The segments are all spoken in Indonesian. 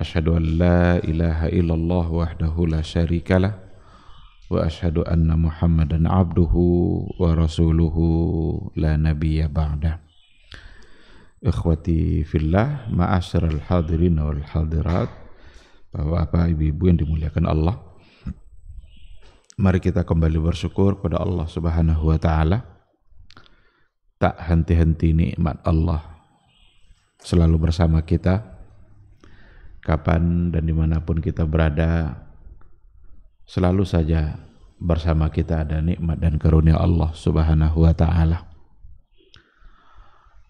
أشهد أن لا إله إلا الله وحده لا شريك له وأشهد أن محمدا عبده ورسوله لا نبي بعده Ikhwati fillah, الله hadirin wal hadirat, Bapak-bapak, ibu-ibu yang dimuliakan Allah. Mari kita kembali bersyukur pada Allah Subhanahu wa taala. Tak henti-henti nikmat Allah selalu bersama kita kapan dan dimanapun kita berada selalu saja bersama kita ada nikmat dan karunia Allah subhanahu wa ta'ala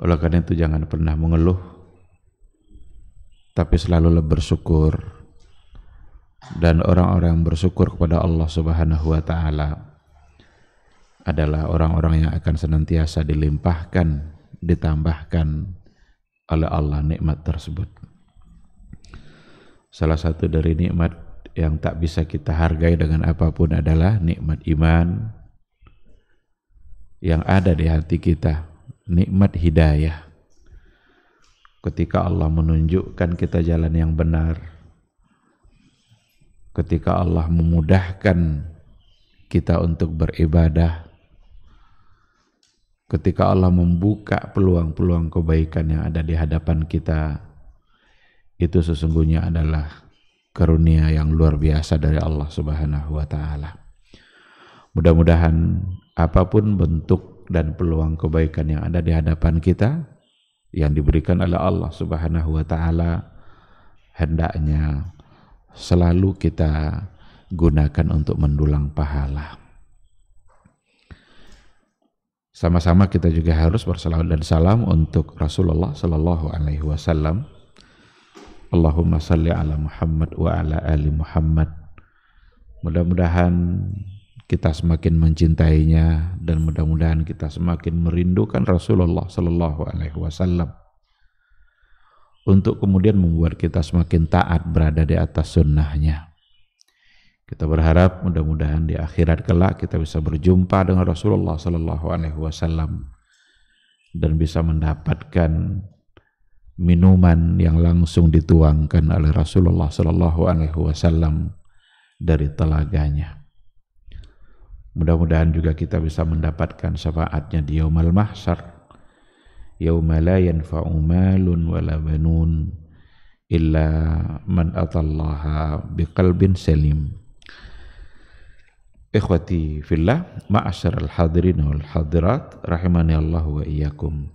oleh karena itu jangan pernah mengeluh tapi selalu bersyukur dan orang-orang yang bersyukur kepada Allah subhanahu wa ta'ala adalah orang-orang yang akan senantiasa dilimpahkan ditambahkan oleh Allah nikmat tersebut Salah satu dari nikmat yang tak bisa kita hargai dengan apapun adalah nikmat iman yang ada di hati kita, nikmat hidayah. Ketika Allah menunjukkan kita jalan yang benar, ketika Allah memudahkan kita untuk beribadah, ketika Allah membuka peluang-peluang kebaikan yang ada di hadapan kita, itu sesungguhnya adalah karunia yang luar biasa dari Allah Subhanahu wa taala. Mudah-mudahan apapun bentuk dan peluang kebaikan yang ada di hadapan kita yang diberikan oleh Allah Subhanahu wa taala hendaknya selalu kita gunakan untuk mendulang pahala. Sama-sama kita juga harus bersalawat dan salam untuk Rasulullah Sallallahu Alaihi Wasallam Allahumma salli ala Muhammad wa ala ali Muhammad. Mudah-mudahan kita semakin mencintainya dan mudah-mudahan kita semakin merindukan Rasulullah Sallallahu Alaihi Wasallam untuk kemudian membuat kita semakin taat berada di atas sunnahnya. Kita berharap mudah-mudahan di akhirat kelak kita bisa berjumpa dengan Rasulullah Sallallahu Alaihi Wasallam dan bisa mendapatkan minuman yang langsung dituangkan oleh Rasulullah Shallallahu Alaihi Wasallam dari telaganya. Mudah-mudahan juga kita bisa mendapatkan syafaatnya di Yaumal Mahsyar. Yauma la yanfa'u malun wala banun illa man atallaha biqalbin salim. Ikhwati fillah, ma'asyaral hadirin wal hadirat, rahimani Allah wa iyyakum.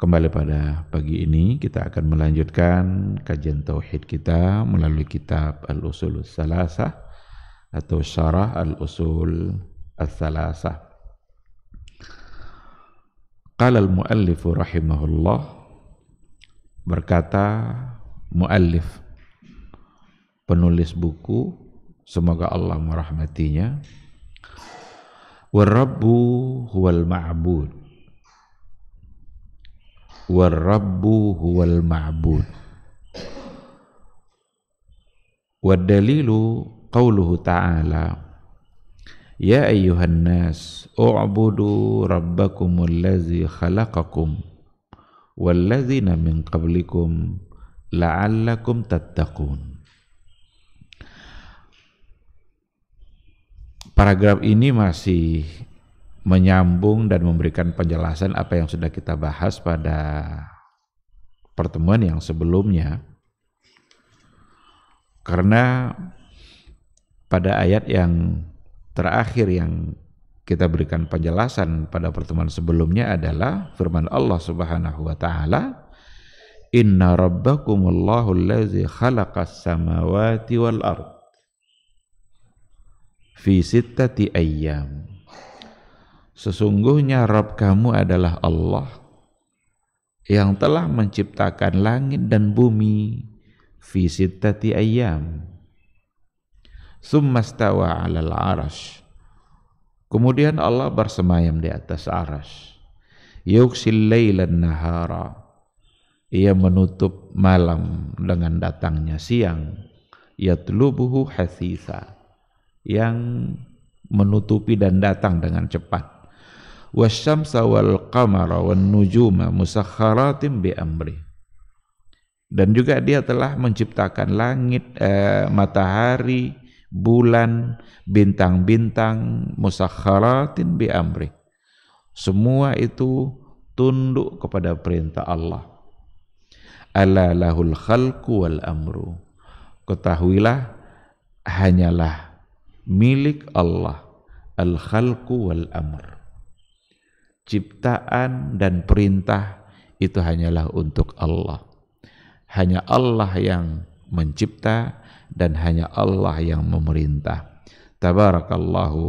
Kembali pada pagi ini kita akan melanjutkan kajian tauhid kita melalui kitab Al-Usul Salasah atau Syarah Al-Usul Al-Salasah. Qala al-muallif rahimahullah berkata muallif penulis buku semoga Allah merahmatinya. Warabbu huwal ma'bud war rabbu huwal ma'bud wad dalilu qauluhu ta'ala ya ayyuhan nas u'budu rabbakumul ladzi khalaqakum walladzina min qablikum la'allakum tattaqun paragraf ini masih menyambung dan memberikan penjelasan apa yang sudah kita bahas pada pertemuan yang sebelumnya. Karena pada ayat yang terakhir yang kita berikan penjelasan pada pertemuan sebelumnya adalah firman Allah Subhanahu wa taala Inna rabbakumullahu allazi khalaqas samawati wal ard fi sittati ayyam Sesungguhnya Rabb kamu adalah Allah yang telah menciptakan langit dan bumi fi sittati ayyam. Summa stawa 'alal Kemudian Allah bersemayam di atas aras. Yuksil laylan nahara. Ia menutup malam dengan datangnya siang. Yatlubuhu hasisa Yang menutupi dan datang dengan cepat wasyamsa wal qamara wan nujuma musakhkharatin bi amri. Dan juga dia telah menciptakan langit, eh, matahari, bulan, bintang-bintang musakhkharatin bi amri. Semua itu tunduk kepada perintah Allah. Ala lahul khalqu wal amru. Ketahuilah hanyalah milik Allah al khalqu wal amr ciptaan dan perintah itu hanyalah untuk Allah. Hanya Allah yang mencipta dan hanya Allah yang memerintah. Tabarakallahu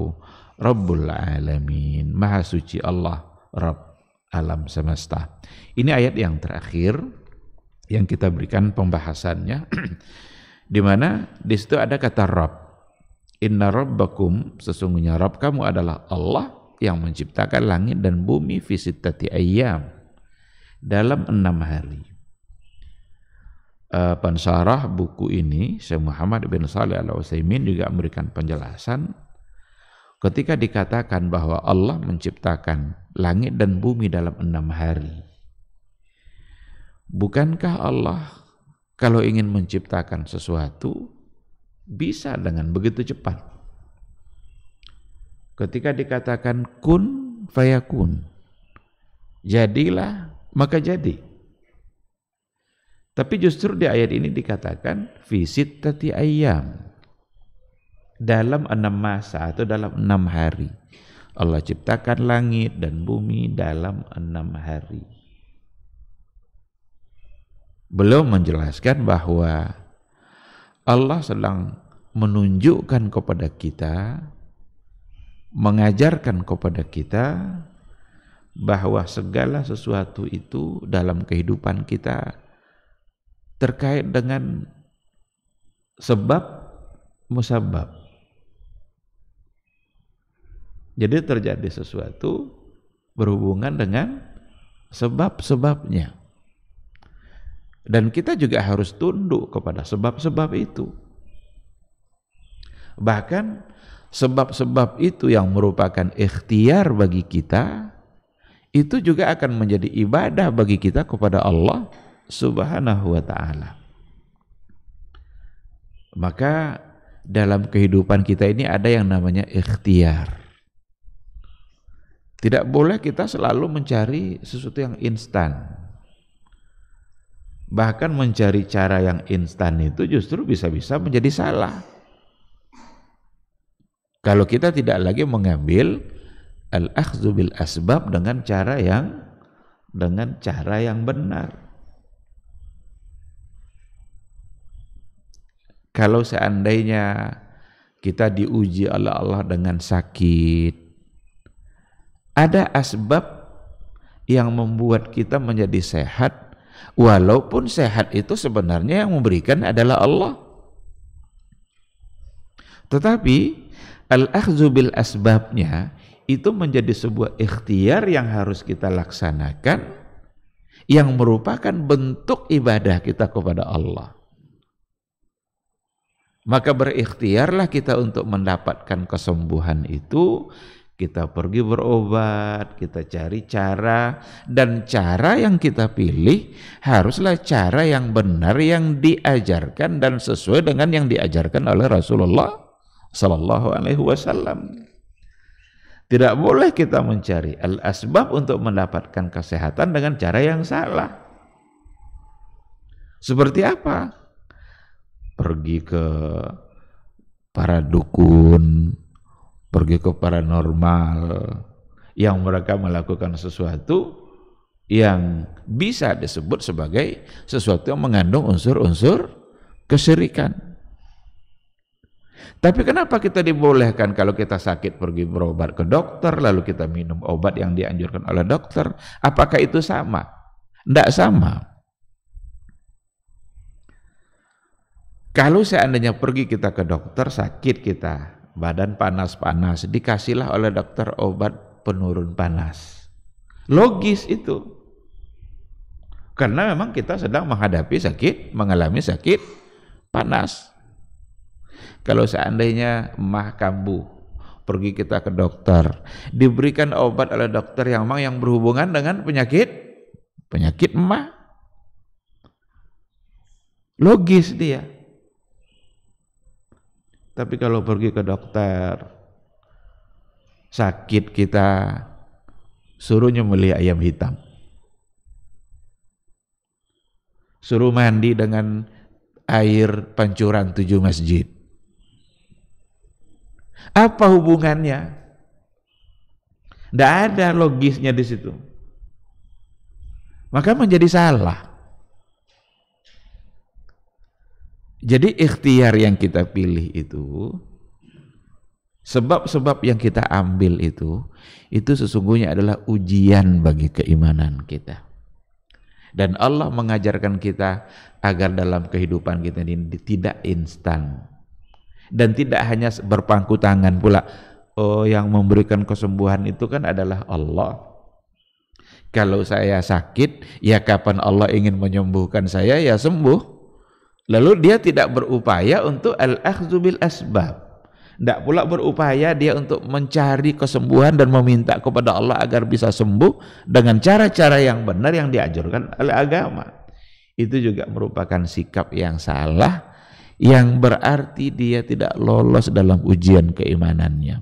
Rabbul Alamin. Maha suci Allah Rabb alam semesta. Ini ayat yang terakhir yang kita berikan pembahasannya di mana di situ ada kata Rabb. Inna Rabbakum sesungguhnya Rabb kamu adalah Allah yang menciptakan langit dan bumi visitati ayam dalam enam hari. Uh, eh, pensarah buku ini Syekh Muhammad bin Salih Al Utsaimin juga memberikan penjelasan ketika dikatakan bahwa Allah menciptakan langit dan bumi dalam enam hari. Bukankah Allah kalau ingin menciptakan sesuatu bisa dengan begitu cepat? Ketika dikatakan kun fayakun. Jadilah maka jadi. Tapi justru di ayat ini dikatakan visit tati ayam. Dalam enam masa atau dalam enam hari. Allah ciptakan langit dan bumi dalam enam hari. beliau menjelaskan bahwa Allah sedang menunjukkan kepada kita mengajarkan kepada kita bahwa segala sesuatu itu dalam kehidupan kita terkait dengan sebab musabab. Jadi terjadi sesuatu berhubungan dengan sebab-sebabnya. Dan kita juga harus tunduk kepada sebab-sebab itu. Bahkan sebab-sebab itu yang merupakan ikhtiar bagi kita itu juga akan menjadi ibadah bagi kita kepada Allah Subhanahu wa taala. Maka dalam kehidupan kita ini ada yang namanya ikhtiar. Tidak boleh kita selalu mencari sesuatu yang instan. Bahkan mencari cara yang instan itu justru bisa-bisa menjadi salah. Kalau kita tidak lagi mengambil al-akhdhu bil asbab dengan cara yang dengan cara yang benar. Kalau seandainya kita diuji oleh Allah dengan sakit, ada asbab yang membuat kita menjadi sehat, walaupun sehat itu sebenarnya yang memberikan adalah Allah. Tetapi al-akhzu bil asbabnya itu menjadi sebuah ikhtiar yang harus kita laksanakan yang merupakan bentuk ibadah kita kepada Allah. Maka berikhtiarlah kita untuk mendapatkan kesembuhan itu, kita pergi berobat, kita cari cara dan cara yang kita pilih haruslah cara yang benar yang diajarkan dan sesuai dengan yang diajarkan oleh Rasulullah Sallallahu alaihi wasallam. Tidak boleh kita mencari al-asbab untuk mendapatkan kesehatan dengan cara yang salah. Seperti apa? Pergi ke para dukun, pergi ke paranormal, yang mereka melakukan sesuatu yang bisa disebut sebagai sesuatu yang mengandung unsur-unsur kesyirikan. Tapi kenapa kita dibolehkan kalau kita sakit pergi berobat ke dokter, lalu kita minum obat yang dianjurkan oleh dokter? Apakah itu sama? Tidak sama. Kalau seandainya pergi kita ke dokter, sakit kita, badan panas-panas, dikasihlah oleh dokter obat penurun panas. Logis itu. Karena memang kita sedang menghadapi sakit, mengalami sakit panas. Kalau seandainya mah kambuh, pergi kita ke dokter, diberikan obat oleh dokter yang memang yang berhubungan dengan penyakit penyakit mah. Logis dia. Tapi kalau pergi ke dokter sakit kita suruh nyemeli ayam hitam. Suruh mandi dengan air pancuran tujuh masjid. Apa hubungannya? Tidak ada logisnya di situ. Maka menjadi salah. Jadi ikhtiar yang kita pilih itu sebab-sebab yang kita ambil itu itu sesungguhnya adalah ujian bagi keimanan kita. Dan Allah mengajarkan kita agar dalam kehidupan kita ini tidak instan dan tidak hanya berpangku tangan pula oh yang memberikan kesembuhan itu kan adalah Allah kalau saya sakit ya kapan Allah ingin menyembuhkan saya ya sembuh lalu dia tidak berupaya untuk al-akhdhu asbab tidak pula berupaya dia untuk mencari kesembuhan dan meminta kepada Allah agar bisa sembuh dengan cara-cara yang benar yang diajarkan oleh agama. Itu juga merupakan sikap yang salah yang berarti dia tidak lolos dalam ujian keimanannya.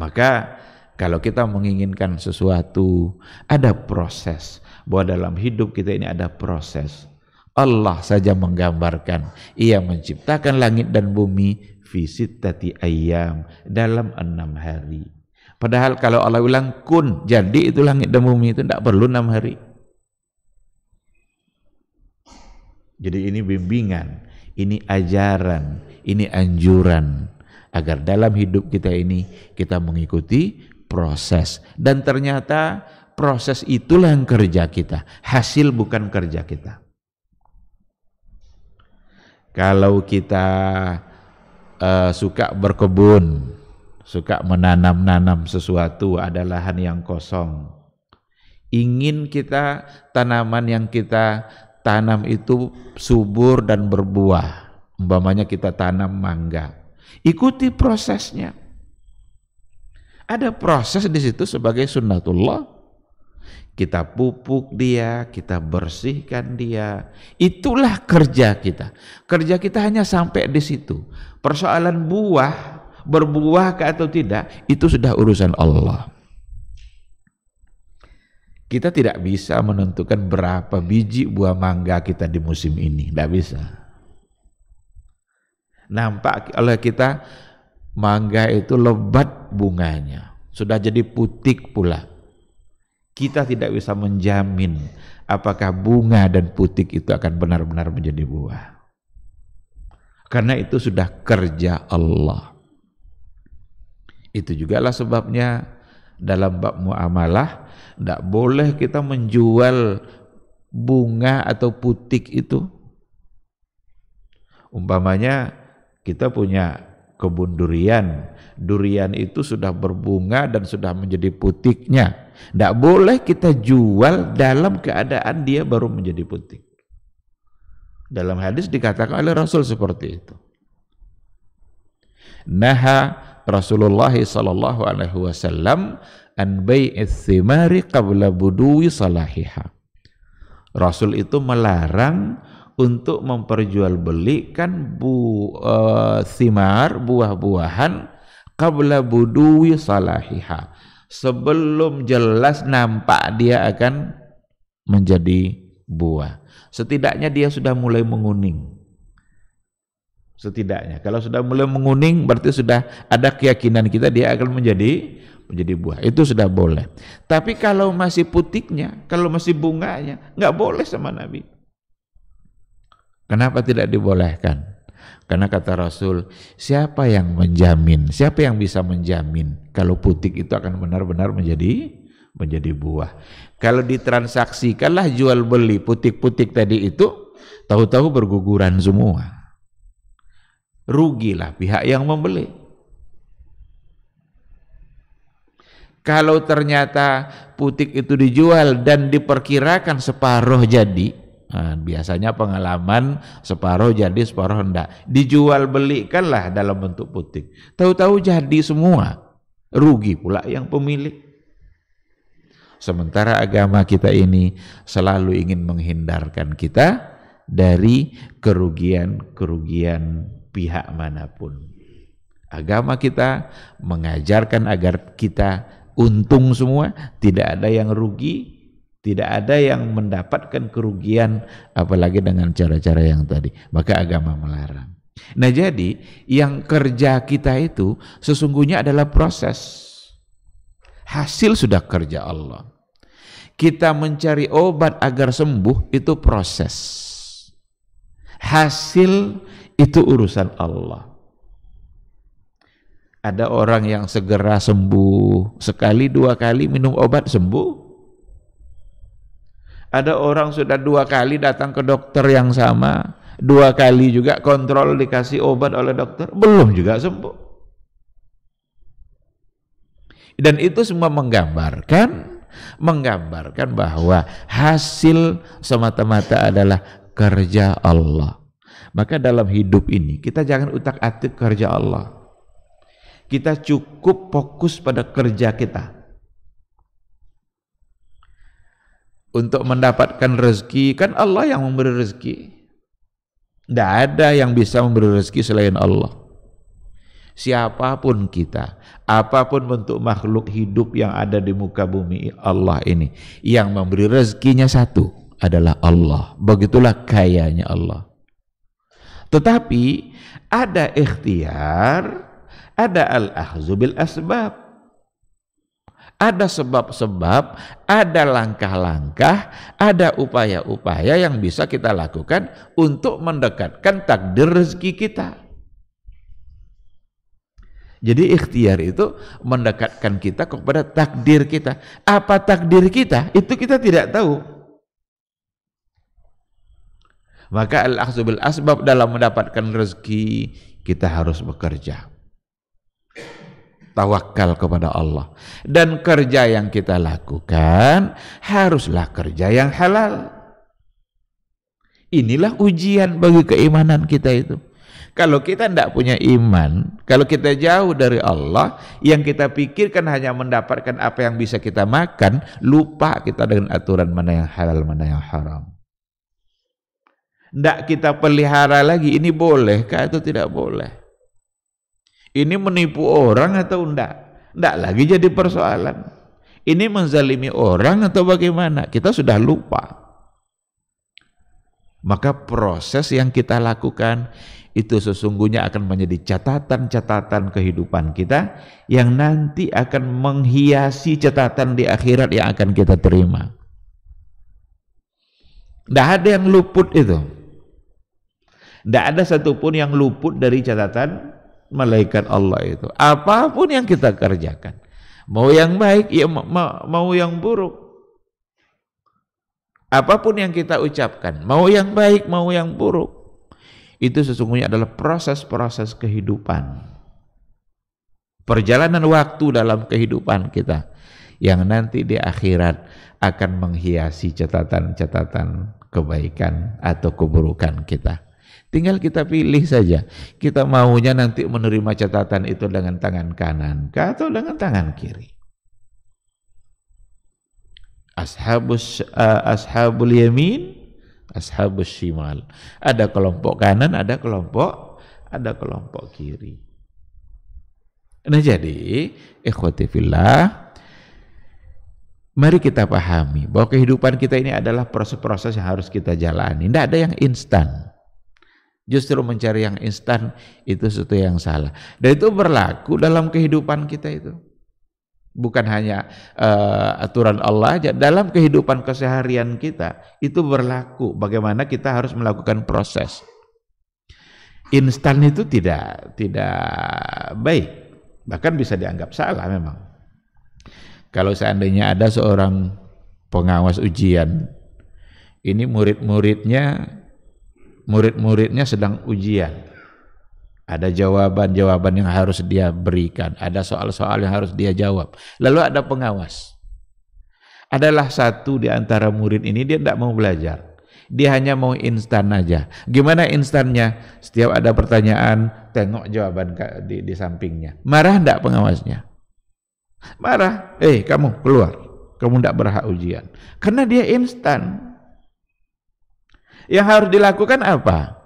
Maka kalau kita menginginkan sesuatu, ada proses. Bahwa dalam hidup kita ini ada proses. Allah saja menggambarkan, Ia menciptakan langit dan bumi visit tati ayam dalam enam hari. Padahal kalau Allah bilang kun, jadi itu langit dan bumi itu tidak perlu enam hari. Jadi ini bimbingan ini ajaran, ini anjuran agar dalam hidup kita ini kita mengikuti proses dan ternyata proses itulah yang kerja kita, hasil bukan kerja kita. Kalau kita uh, suka berkebun, suka menanam-nanam sesuatu ada lahan yang kosong. Ingin kita tanaman yang kita tanam itu subur dan berbuah. Umpamanya kita tanam mangga. Ikuti prosesnya. Ada proses di situ sebagai sunnatullah. Kita pupuk dia, kita bersihkan dia. Itulah kerja kita. Kerja kita hanya sampai di situ. Persoalan buah, berbuah atau tidak, itu sudah urusan Allah. Kita tidak bisa menentukan berapa biji buah mangga kita di musim ini, tidak bisa. Nampak oleh kita mangga itu lebat bunganya, sudah jadi putik pula. Kita tidak bisa menjamin apakah bunga dan putik itu akan benar-benar menjadi buah. Karena itu sudah kerja Allah. Itu juga lah sebabnya dalam bab muamalah tidak boleh kita menjual bunga atau putik itu umpamanya kita punya kebun durian durian itu sudah berbunga dan sudah menjadi putiknya tidak boleh kita jual dalam keadaan dia baru menjadi putik dalam hadis dikatakan oleh Rasul seperti itu naha Rasulullah sallallahu alaihi wasallam an bai'is thimari qabla budui salahiha. Rasul itu melarang untuk memperjualbelikan bu uh, thimar buah-buahan qabla budui salahiha. Sebelum jelas nampak dia akan menjadi buah. Setidaknya dia sudah mulai menguning setidaknya. Kalau sudah mulai menguning berarti sudah ada keyakinan kita dia akan menjadi menjadi buah. Itu sudah boleh. Tapi kalau masih putiknya, kalau masih bunganya, nggak boleh sama Nabi. Kenapa tidak dibolehkan? Karena kata Rasul, siapa yang menjamin? Siapa yang bisa menjamin kalau putik itu akan benar-benar menjadi menjadi buah? Kalau ditransaksikanlah jual beli putik-putik tadi itu, tahu-tahu berguguran semua rugilah pihak yang membeli. Kalau ternyata putik itu dijual dan diperkirakan separuh jadi, nah, biasanya pengalaman separuh jadi separuh hendak dijual belikanlah dalam bentuk putik. Tahu-tahu jadi semua, rugi pula yang pemilik. Sementara agama kita ini selalu ingin menghindarkan kita dari kerugian-kerugian pihak manapun. Agama kita mengajarkan agar kita untung semua, tidak ada yang rugi, tidak ada yang mendapatkan kerugian apalagi dengan cara-cara yang tadi. Maka agama melarang. Nah, jadi yang kerja kita itu sesungguhnya adalah proses. Hasil sudah kerja Allah. Kita mencari obat agar sembuh itu proses. Hasil itu urusan Allah. Ada orang yang segera sembuh, sekali dua kali minum obat sembuh. Ada orang sudah dua kali datang ke dokter yang sama, dua kali juga kontrol dikasih obat oleh dokter, belum juga sembuh. Dan itu semua menggambarkan menggambarkan bahwa hasil semata-mata adalah kerja Allah. Maka dalam hidup ini kita jangan utak-atik kerja Allah. Kita cukup fokus pada kerja kita. Untuk mendapatkan rezeki, kan Allah yang memberi rezeki. Tidak ada yang bisa memberi rezeki selain Allah. Siapapun kita, apapun bentuk makhluk hidup yang ada di muka bumi Allah ini, yang memberi rezekinya satu adalah Allah. Begitulah kayanya Allah. Tetapi ada ikhtiar, ada al-akhzu bil asbab. Ada sebab-sebab, ada langkah-langkah, ada upaya-upaya yang bisa kita lakukan untuk mendekatkan takdir rezeki kita. Jadi ikhtiar itu mendekatkan kita kepada takdir kita. Apa takdir kita? Itu kita tidak tahu. Maka al akhzu bil asbab dalam mendapatkan rezeki kita harus bekerja. Tawakal kepada Allah. Dan kerja yang kita lakukan haruslah kerja yang halal. Inilah ujian bagi keimanan kita itu. Kalau kita tidak punya iman, kalau kita jauh dari Allah, yang kita pikirkan hanya mendapatkan apa yang bisa kita makan, lupa kita dengan aturan mana yang halal, mana yang haram tidak kita pelihara lagi ini bolehkah atau tidak boleh ini menipu orang atau tidak tidak lagi jadi persoalan ini menzalimi orang atau bagaimana kita sudah lupa maka proses yang kita lakukan itu sesungguhnya akan menjadi catatan-catatan kehidupan kita yang nanti akan menghiasi catatan di akhirat yang akan kita terima. Tidak ada yang luput itu. Tidak ada satupun yang luput dari catatan malaikat Allah itu. Apapun yang kita kerjakan. Mau yang baik, ya mau yang buruk. Apapun yang kita ucapkan, mau yang baik, mau yang buruk. Itu sesungguhnya adalah proses-proses kehidupan. Perjalanan waktu dalam kehidupan kita yang nanti di akhirat akan menghiasi catatan-catatan kebaikan atau keburukan kita. Tinggal kita pilih saja. Kita maunya nanti menerima catatan itu dengan tangan kanan atau dengan tangan kiri. Ashabus uh, ashabul yamin, ashabus shimal. Ada kelompok kanan, ada kelompok ada kelompok kiri. Nah jadi, ikhwati fillah, mari kita pahami bahwa kehidupan kita ini adalah proses-proses yang harus kita jalani. Tidak ada yang instan. Justru mencari yang instan itu sesuatu yang salah. Dan itu berlaku dalam kehidupan kita itu. Bukan hanya uh, aturan Allah aja, dalam kehidupan keseharian kita itu berlaku bagaimana kita harus melakukan proses. Instan itu tidak tidak baik, bahkan bisa dianggap salah memang. Kalau seandainya ada seorang pengawas ujian, ini murid-muridnya murid-muridnya sedang ujian. Ada jawaban-jawaban yang harus dia berikan, ada soal-soal yang harus dia jawab. Lalu ada pengawas. Adalah satu di antara murid ini dia tidak mau belajar. Dia hanya mau instan aja. Gimana instannya? Setiap ada pertanyaan, tengok jawaban di, di sampingnya. Marah tidak pengawasnya? Marah. Eh, kamu keluar. Kamu tidak berhak ujian. Karena dia instan. Yang harus dilakukan apa?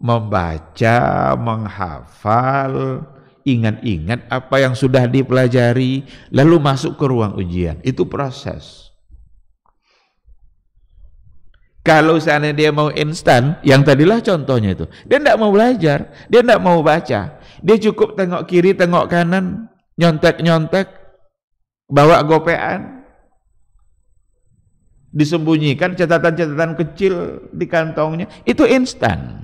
Membaca, menghafal, ingat-ingat apa yang sudah dipelajari, lalu masuk ke ruang ujian. Itu proses. Kalau seandainya dia mau instan, yang tadilah contohnya itu, dia tidak mau belajar, dia tidak mau baca, dia cukup tengok kiri, tengok kanan, nyontek-nyontek, bawa gopean, disembunyikan catatan-catatan kecil di kantongnya itu instan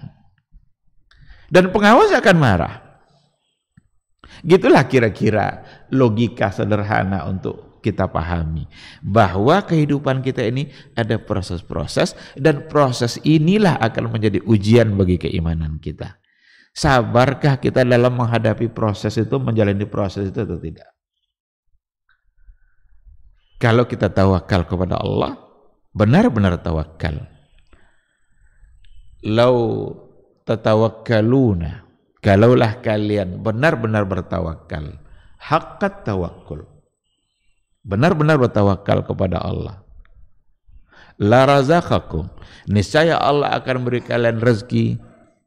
dan pengawas akan marah gitulah kira-kira logika sederhana untuk kita pahami bahwa kehidupan kita ini ada proses-proses dan proses inilah akan menjadi ujian bagi keimanan kita sabarkah kita dalam menghadapi proses itu menjalani proses itu atau tidak kalau kita tawakal kepada Allah benar-benar tawakal. Lau tatawakkaluna, kalaulah kalian benar-benar bertawakal, hakat tawakul. Benar-benar bertawakal kepada Allah. La razaqakum, niscaya Allah akan beri kalian rezeki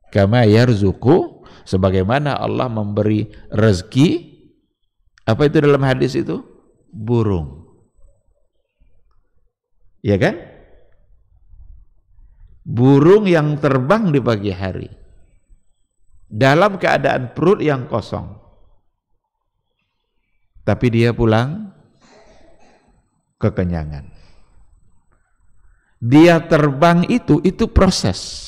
kama yarzuku sebagaimana Allah memberi rezeki apa itu dalam hadis itu burung Ya kan? Burung yang terbang di pagi hari dalam keadaan perut yang kosong. Tapi dia pulang kekenyangan. Dia terbang itu itu proses.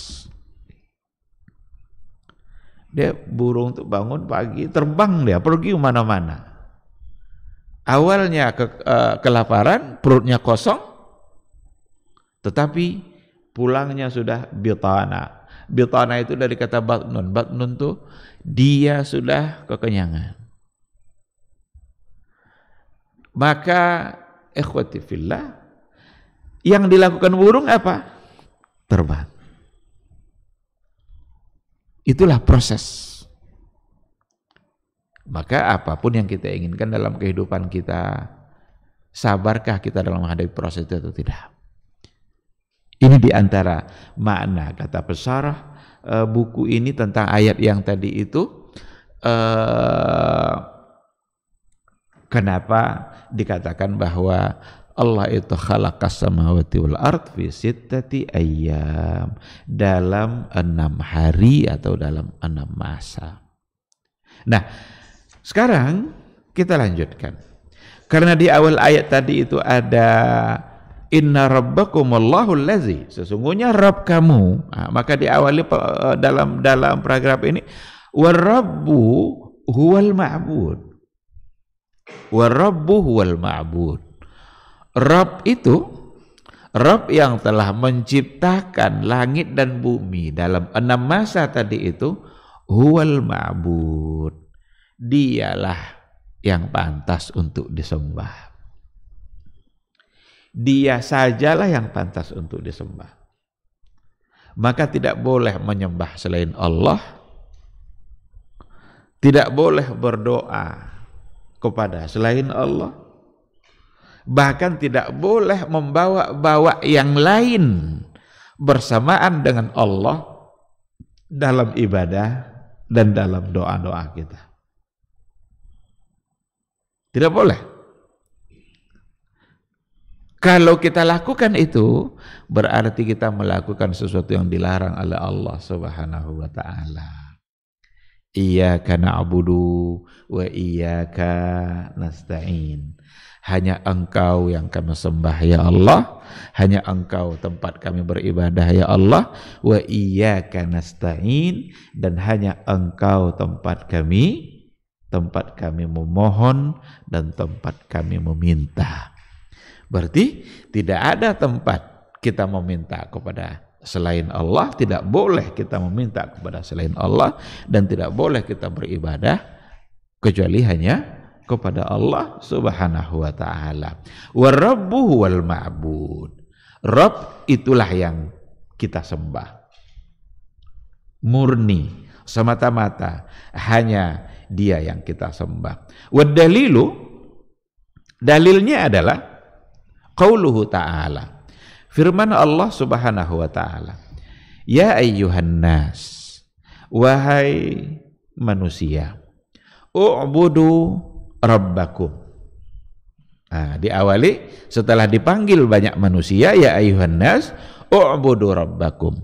Dia burung tuh bangun pagi, terbang dia pergi mana-mana. Awalnya ke, uh, kelaparan, perutnya kosong, tetapi pulangnya sudah bitana. Bitana itu dari kata batnun. Batnun tuh dia sudah kekenyangan. Maka ikhwati fillah yang dilakukan burung apa? Terbang. Itulah proses. Maka apapun yang kita inginkan dalam kehidupan kita, sabarkah kita dalam menghadapi proses itu atau tidak? Ini diantara makna kata pesarah e, buku ini tentang ayat yang tadi itu. E, kenapa dikatakan bahwa Allah itu khalaqas samawati wal ard fi sittati ayyam dalam enam hari atau dalam enam masa. Nah, sekarang kita lanjutkan. Karena di awal ayat tadi itu ada Inna rabbakumullahu allazi sesungguhnya Rabb kamu. Nah, maka diawali eh, dalam dalam paragraf ini warabbu huwal ma'bud. Warabbu huwal ma'bud. Rabb itu Rabb yang telah menciptakan langit dan bumi dalam enam masa tadi itu huwal ma'bud. Dialah yang pantas untuk disembah. Dia sajalah yang pantas untuk disembah. Maka tidak boleh menyembah selain Allah. Tidak boleh berdoa kepada selain Allah. Bahkan tidak boleh membawa-bawa yang lain bersamaan dengan Allah dalam ibadah dan dalam doa-doa kita. Tidak boleh. Kalau kita lakukan itu, berarti kita melakukan sesuatu yang dilarang oleh Allah Subhanahu wa taala. Iyyaka na'budu wa iyyaka nasta'in. Hanya Engkau yang kami sembah ya Allah, hanya Engkau tempat kami beribadah ya Allah, wa iyyaka nasta'in dan hanya Engkau tempat kami tempat kami memohon dan tempat kami meminta. Berarti tidak ada tempat kita meminta kepada selain Allah, tidak boleh kita meminta kepada selain Allah dan tidak boleh kita beribadah kecuali hanya kepada Allah Subhanahu wa taala. Wa wal itulah yang kita sembah. Murni, semata-mata hanya dia yang kita sembah. Wa dalilnya adalah qauluhu ta'ala firman Allah Subhanahu wa taala ya ayyuhan nas wahai manusia u'budu rabbakum nah, diawali setelah dipanggil banyak manusia ya ayyuhan nas u'budu rabbakum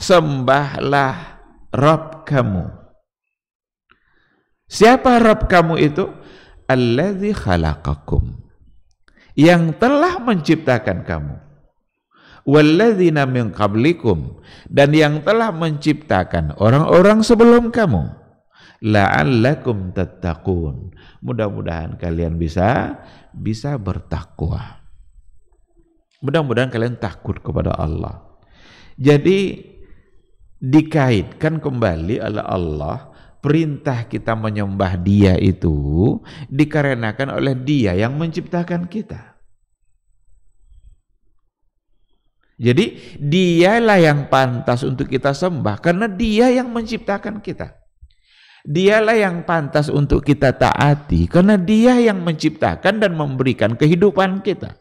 sembahlah Rabb kamu siapa Rabb kamu itu alladzi khalaqakum yang telah menciptakan kamu. Walladzina min qablikum dan yang telah menciptakan orang-orang sebelum kamu. La'allakum tattaqun. Mudah-mudahan kalian bisa bisa bertakwa. Mudah-mudahan kalian takut kepada Allah. Jadi dikaitkan kembali oleh Allah perintah kita menyembah dia itu dikarenakan oleh dia yang menciptakan kita. Jadi dialah yang pantas untuk kita sembah karena dia yang menciptakan kita. Dialah yang pantas untuk kita taati karena dia yang menciptakan dan memberikan kehidupan kita.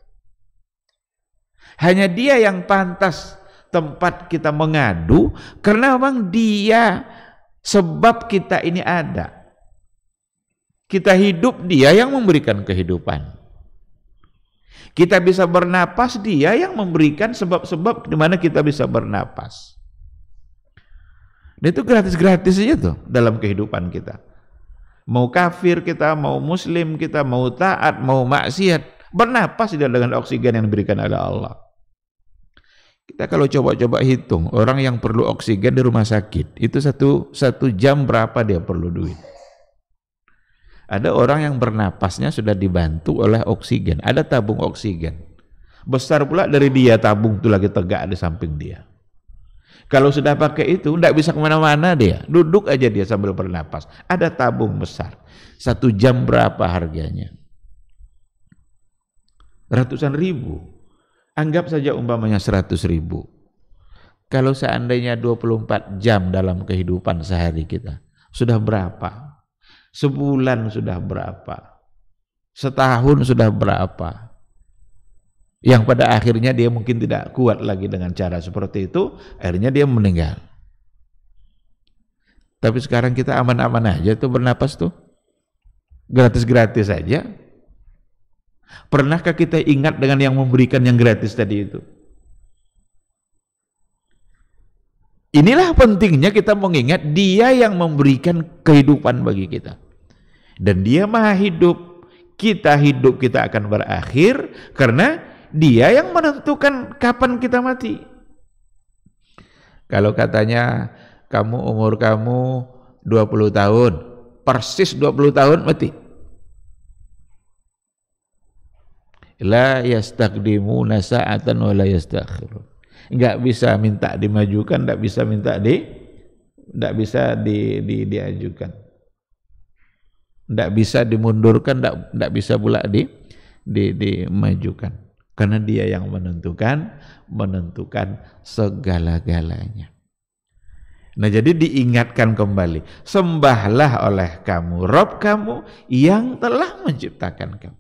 Hanya dia yang pantas tempat kita mengadu karena memang dia Sebab kita ini ada. Kita hidup dia yang memberikan kehidupan. Kita bisa bernapas dia yang memberikan sebab-sebab di mana kita bisa bernapas. Dan itu gratis-gratis aja tuh dalam kehidupan kita. Mau kafir kita, mau muslim kita, mau taat, mau maksiat. Bernapas dia dengan oksigen yang diberikan oleh Allah. Kita kalau coba-coba hitung, orang yang perlu oksigen di rumah sakit, itu satu, satu jam berapa dia perlu duit. Ada orang yang bernapasnya sudah dibantu oleh oksigen. Ada tabung oksigen. Besar pula dari dia tabung itu lagi tegak di samping dia. Kalau sudah pakai itu, tidak bisa kemana-mana dia. Duduk aja dia sambil bernapas. Ada tabung besar. Satu jam berapa harganya? Ratusan ribu Anggap saja umpamanya 100 ribu. Kalau seandainya 24 jam dalam kehidupan sehari kita, sudah berapa? Sebulan sudah berapa? Setahun sudah berapa? Yang pada akhirnya dia mungkin tidak kuat lagi dengan cara seperti itu, akhirnya dia meninggal. Tapi sekarang kita aman-aman aja tuh bernapas tuh. Gratis-gratis aja. Pernahkah kita ingat dengan yang memberikan yang gratis tadi itu? Inilah pentingnya kita mengingat dia yang memberikan kehidupan bagi kita. Dan dia maha hidup. Kita hidup kita akan berakhir karena dia yang menentukan kapan kita mati. Kalau katanya kamu umur kamu 20 tahun, persis 20 tahun mati. la yastaqdimuna sa'atan wa la yastakhirun. Enggak bisa minta dimajukan, enggak bisa minta di enggak bisa di, di diajukan. Enggak bisa dimundurkan, enggak enggak bisa pula di di dimajukan. Karena dia yang menentukan, menentukan segala-galanya. Nah jadi diingatkan kembali, sembahlah oleh kamu, Rob kamu yang telah menciptakan kamu.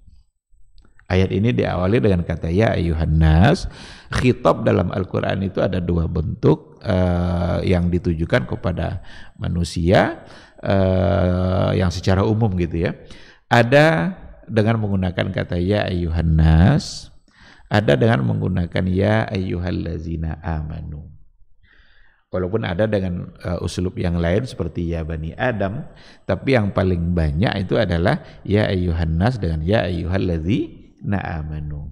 Ayat ini diawali dengan kata ya ayuhan nas. Khitab dalam Al-Qur'an itu ada dua bentuk uh, yang ditujukan kepada manusia uh, yang secara umum gitu ya. Ada dengan menggunakan kata ya ayuhan nas, ada dengan menggunakan ya ayyuhallazina amanu. Walaupun ada dengan uh, uslub yang lain seperti ya bani Adam, tapi yang paling banyak itu adalah ya ayuhan nas dengan ya ayyuhallazina alladzina amanu.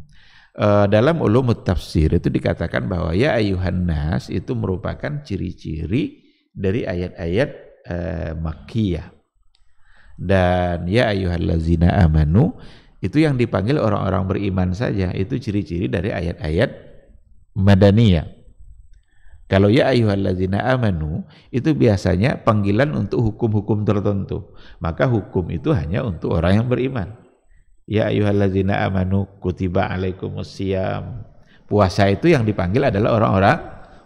Uh, eh, dalam ulum tafsir itu dikatakan bahwa ya ayuhan nas itu merupakan ciri-ciri dari ayat-ayat uh, makkiyah. Dan ya ayuhan lazina amanu itu yang dipanggil orang-orang beriman saja, itu ciri-ciri dari ayat-ayat madaniyah. Kalau ya ayuhan lazina amanu itu biasanya panggilan untuk hukum-hukum tertentu. Maka hukum itu hanya untuk orang yang beriman. Ya ayuhalladzina amanu kutiba alaikumusiyam. Puasa itu yang dipanggil adalah orang-orang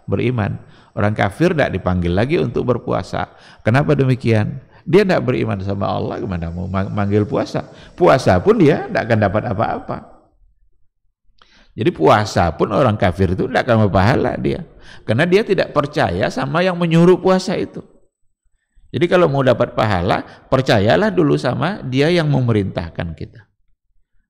beriman. Orang kafir tidak dipanggil lagi untuk berpuasa. Kenapa demikian? Dia tidak beriman sama Allah, gimana mau manggil puasa? Puasa pun dia tidak akan dapat apa-apa. Jadi puasa pun orang kafir itu tidak akan berpahala dia. Karena dia tidak percaya sama yang menyuruh puasa itu. jadi kalau mau dapat pahala, percayalah dulu sama dia yang memerintahkan kita.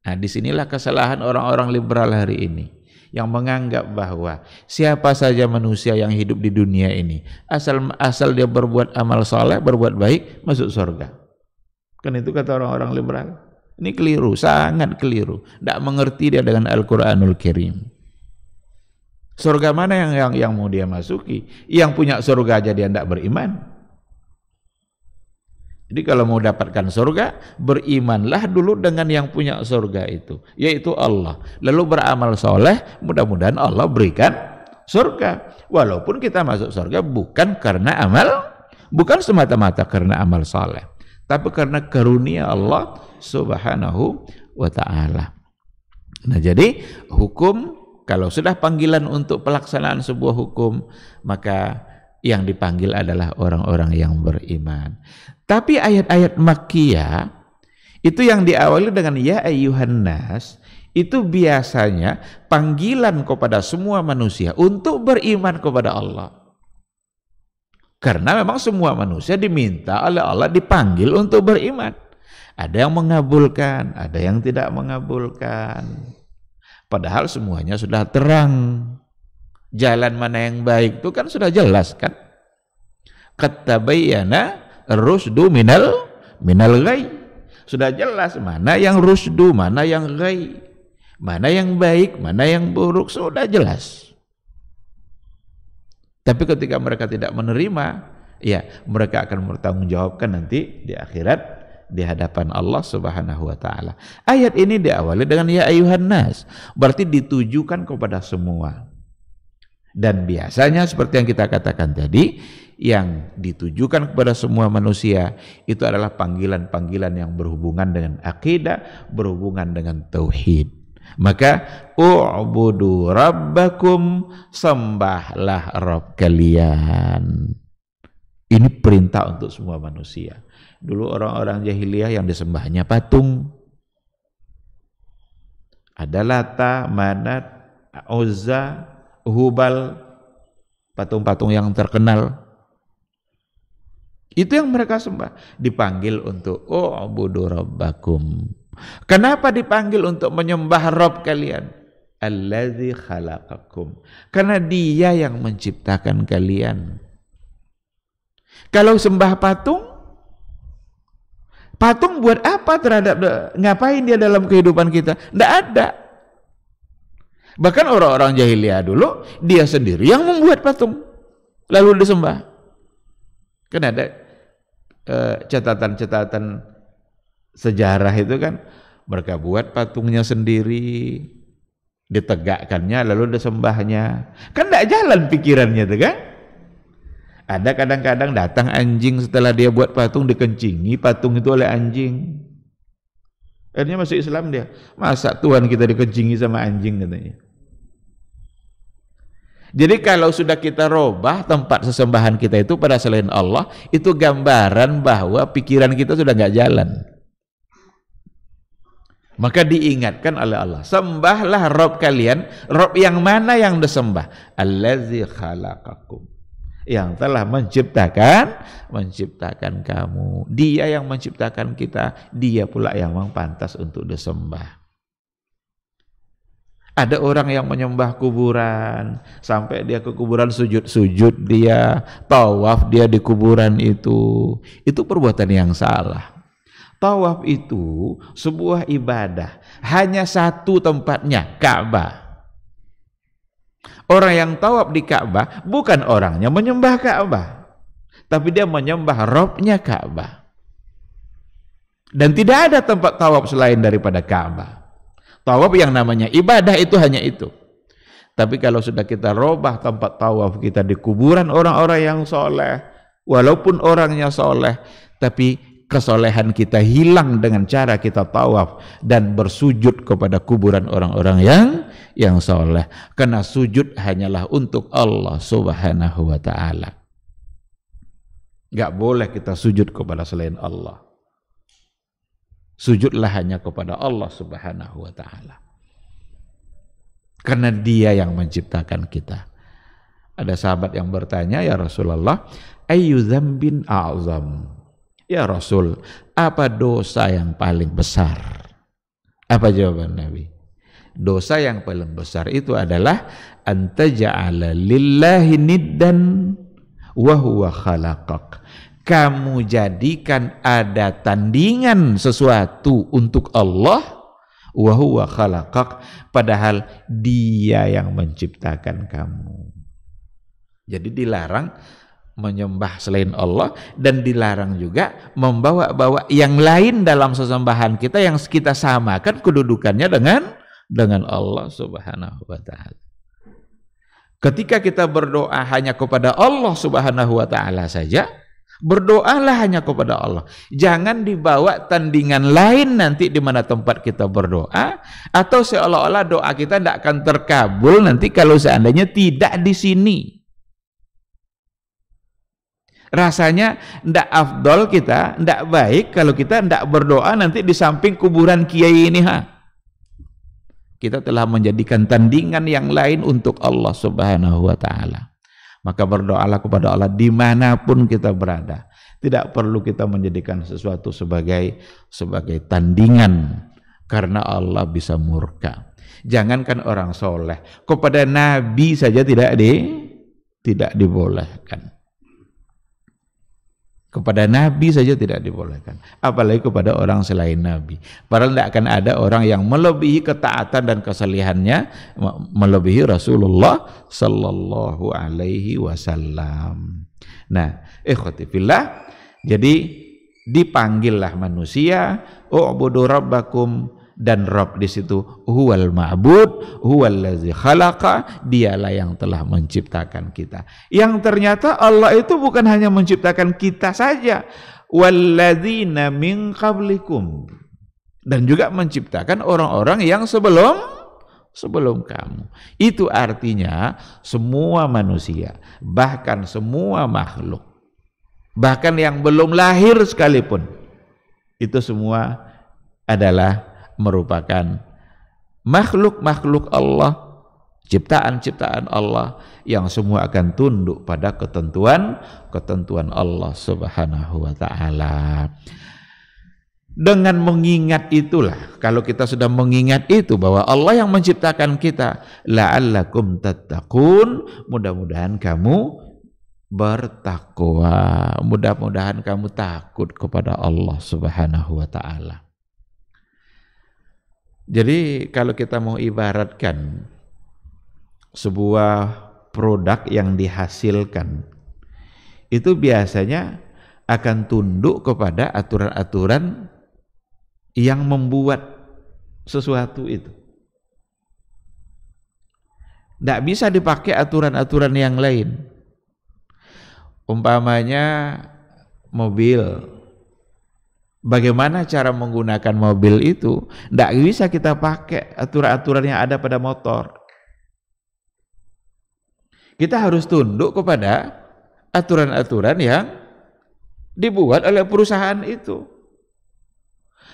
Nah, disinilah kesalahan orang-orang liberal hari ini yang menganggap bahwa siapa saja manusia yang hidup di dunia ini asal asal dia berbuat amal soleh, berbuat baik, masuk surga. Kan itu kata orang-orang liberal. Ini keliru, sangat keliru. Tidak mengerti dia dengan Al-Quranul Kirim. Surga mana yang, yang yang mau dia masuki? Yang punya surga aja dia tidak beriman. Jadi kalau mau dapatkan surga, berimanlah dulu dengan yang punya surga itu, yaitu Allah. Lalu beramal soleh, mudah-mudahan Allah berikan surga. Walaupun kita masuk surga bukan karena amal, bukan semata-mata karena amal soleh, tapi karena karunia Allah subhanahu wa ta'ala. Nah jadi hukum, kalau sudah panggilan untuk pelaksanaan sebuah hukum, maka yang dipanggil adalah orang-orang yang beriman. Tapi ayat-ayat Makkiyah itu yang diawali dengan ya ayyuhan nas itu biasanya panggilan kepada semua manusia untuk beriman kepada Allah. Karena memang semua manusia diminta oleh Allah dipanggil untuk beriman. Ada yang mengabulkan, ada yang tidak mengabulkan. Padahal semuanya sudah terang jalan mana yang baik itu kan sudah jelas kan Kata katabayana rusdu minal minal gai sudah jelas mana yang rusdu mana yang gai, mana yang baik mana yang buruk sudah jelas tapi ketika mereka tidak menerima ya mereka akan bertanggungjawabkan nanti di akhirat di hadapan Allah Subhanahu wa taala. Ayat ini diawali dengan ya ayuhan nas, berarti ditujukan kepada semua. Dan biasanya seperti yang kita katakan tadi, yang ditujukan kepada semua manusia itu adalah panggilan-panggilan yang berhubungan dengan akidah, berhubungan dengan tauhid. Maka u'budu rabbakum sembahlah rob kalian. Ini perintah untuk semua manusia. Dulu orang-orang jahiliyah yang disembahnya patung. Ada Lata, Manat, Uzza, Hubal, patung-patung yang terkenal. Itu yang mereka sembah. Dipanggil untuk oh budu rabbakum. Kenapa dipanggil untuk menyembah Rob kalian? Alladzi khalaqakum. Karena dia yang menciptakan kalian. Kalau sembah patung, patung buat apa terhadap ngapain dia dalam kehidupan kita? Tidak ada. Bahkan orang-orang jahiliyah dulu dia sendiri yang membuat patung lalu disembah. Kan ada eh, catatan-catatan sejarah itu kan mereka buat patungnya sendiri ditegakkannya lalu disembahnya kan tidak jalan pikirannya tuh kan ada kadang-kadang datang anjing setelah dia buat patung dikencingi patung itu oleh anjing Akhirnya masuk Islam dia. Masa Tuhan kita dikejingi sama anjing katanya. Jadi kalau sudah kita robah tempat sesembahan kita itu pada selain Allah, itu gambaran bahwa pikiran kita sudah nggak jalan. Maka diingatkan oleh Allah, sembahlah Rob kalian, Rob yang mana yang disembah? Allazi khalaqakum yang telah menciptakan menciptakan kamu. Dia yang menciptakan kita, dia pula yang memang pantas untuk disembah. Ada orang yang menyembah kuburan sampai dia ke kuburan sujud-sujud dia, tawaf dia di kuburan itu. Itu perbuatan yang salah. Tawaf itu sebuah ibadah, hanya satu tempatnya, Ka'bah. Orang yang tawab di Ka'bah bukan orangnya menyembah Ka'bah. Tapi dia menyembah Robnya Ka'bah. Dan tidak ada tempat tawab selain daripada Ka'bah. Tawab yang namanya ibadah itu hanya itu. Tapi kalau sudah kita robah tempat tawaf kita di kuburan orang-orang yang soleh, walaupun orangnya soleh, tapi kesolehan kita hilang dengan cara kita tawaf dan bersujud kepada kuburan orang-orang yang yang soleh. Karena sujud hanyalah untuk Allah Subhanahu wa taala. Gak boleh kita sujud kepada selain Allah. Sujudlah hanya kepada Allah Subhanahu wa taala. Karena Dia yang menciptakan kita. Ada sahabat yang bertanya, "Ya Rasulullah, ayu zambin a'zam?" Ya Rasul, apa dosa yang paling besar? Apa jawaban Nabi? Dosa yang paling besar itu adalah antaja'ala lillahi niddan wa huwa khalaqak. Kamu jadikan ada tandingan sesuatu untuk Allah wa huwa khalaqak padahal dia yang menciptakan kamu. Jadi dilarang menyembah selain Allah dan dilarang juga membawa-bawa yang lain dalam sesembahan kita yang kita samakan kedudukannya dengan dengan Allah Subhanahu wa taala. Ketika kita berdoa hanya kepada Allah Subhanahu wa taala saja, berdoalah hanya kepada Allah. Jangan dibawa tandingan lain nanti di mana tempat kita berdoa atau seolah-olah doa kita tidak akan terkabul nanti kalau seandainya tidak di sini. Rasanya ndak afdol kita, ndak baik kalau kita ndak berdoa nanti di samping kuburan kiai ini ha. Kita telah menjadikan tandingan yang lain untuk Allah Subhanahu wa taala. Maka berdoalah kepada Allah dimanapun kita berada. Tidak perlu kita menjadikan sesuatu sebagai sebagai tandingan karena Allah bisa murka. Jangankan orang soleh, kepada Nabi saja tidak di tidak dibolehkan. Kepada Nabi saja tidak dibolehkan. Apalagi kepada orang selain Nabi. Padahal tidak akan ada orang yang melebihi ketaatan dan kesalihannya, melebihi Rasulullah Sallallahu Alaihi Wasallam. Nah, ikhwati fillah, jadi dipanggillah manusia, u'budu rabbakum, dan Rob di situ huwal ma'bud huwal lazi khalaqa dialah yang telah menciptakan kita yang ternyata Allah itu bukan hanya menciptakan kita saja walladzina min qablikum dan juga menciptakan orang-orang yang sebelum sebelum kamu itu artinya semua manusia bahkan semua makhluk bahkan yang belum lahir sekalipun itu semua adalah merupakan makhluk-makhluk Allah, ciptaan-ciptaan Allah yang semua akan tunduk pada ketentuan ketentuan Allah Subhanahu wa taala. Dengan mengingat itulah, kalau kita sudah mengingat itu bahwa Allah yang menciptakan kita, la'allakum tattaqun, mudah-mudahan kamu bertakwa. Mudah-mudahan kamu takut kepada Allah Subhanahu wa taala. Jadi kalau kita mau ibaratkan sebuah produk yang dihasilkan itu biasanya akan tunduk kepada aturan-aturan yang membuat sesuatu itu. Tidak bisa dipakai aturan-aturan yang lain. Umpamanya mobil Bagaimana cara menggunakan mobil itu? Tidak bisa kita pakai aturan-aturan yang ada pada motor. Kita harus tunduk kepada aturan-aturan yang dibuat oleh perusahaan itu.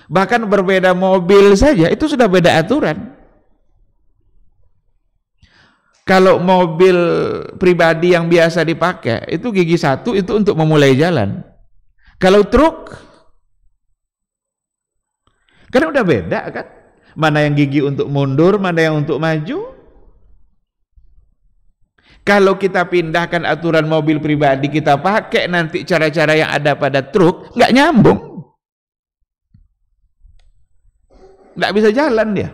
Bahkan berbeda mobil saja itu sudah beda aturan. Kalau mobil pribadi yang biasa dipakai itu gigi satu itu untuk memulai jalan. Kalau truk karena udah beda kan? Mana yang gigi untuk mundur, mana yang untuk maju? Kalau kita pindahkan aturan mobil pribadi kita pakai nanti cara-cara yang ada pada truk, nggak nyambung. Nggak bisa jalan dia.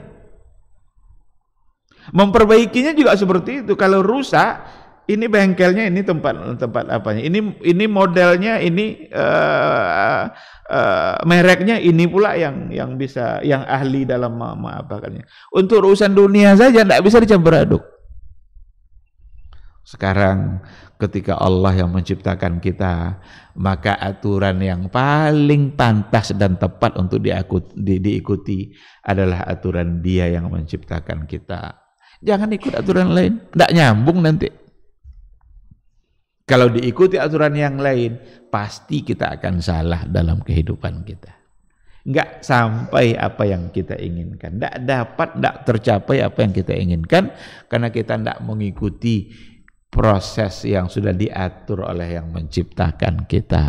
Memperbaikinya juga seperti itu. Kalau rusak, ini bengkelnya, ini tempat tempat apanya, ini ini modelnya, ini uh, uh, mereknya, ini pula yang yang bisa yang ahli dalam apa mengapakannya. Untuk urusan dunia saja tidak bisa dicampur aduk. Sekarang ketika Allah yang menciptakan kita, maka aturan yang paling pantas dan tepat untuk diakut, di, diikuti adalah aturan Dia yang menciptakan kita. Jangan ikut aturan lain, tidak nyambung nanti. Kalau diikuti aturan yang lain, pasti kita akan salah dalam kehidupan kita. Enggak sampai apa yang kita inginkan. Enggak dapat, enggak tercapai apa yang kita inginkan karena kita enggak mengikuti proses yang sudah diatur oleh yang menciptakan kita.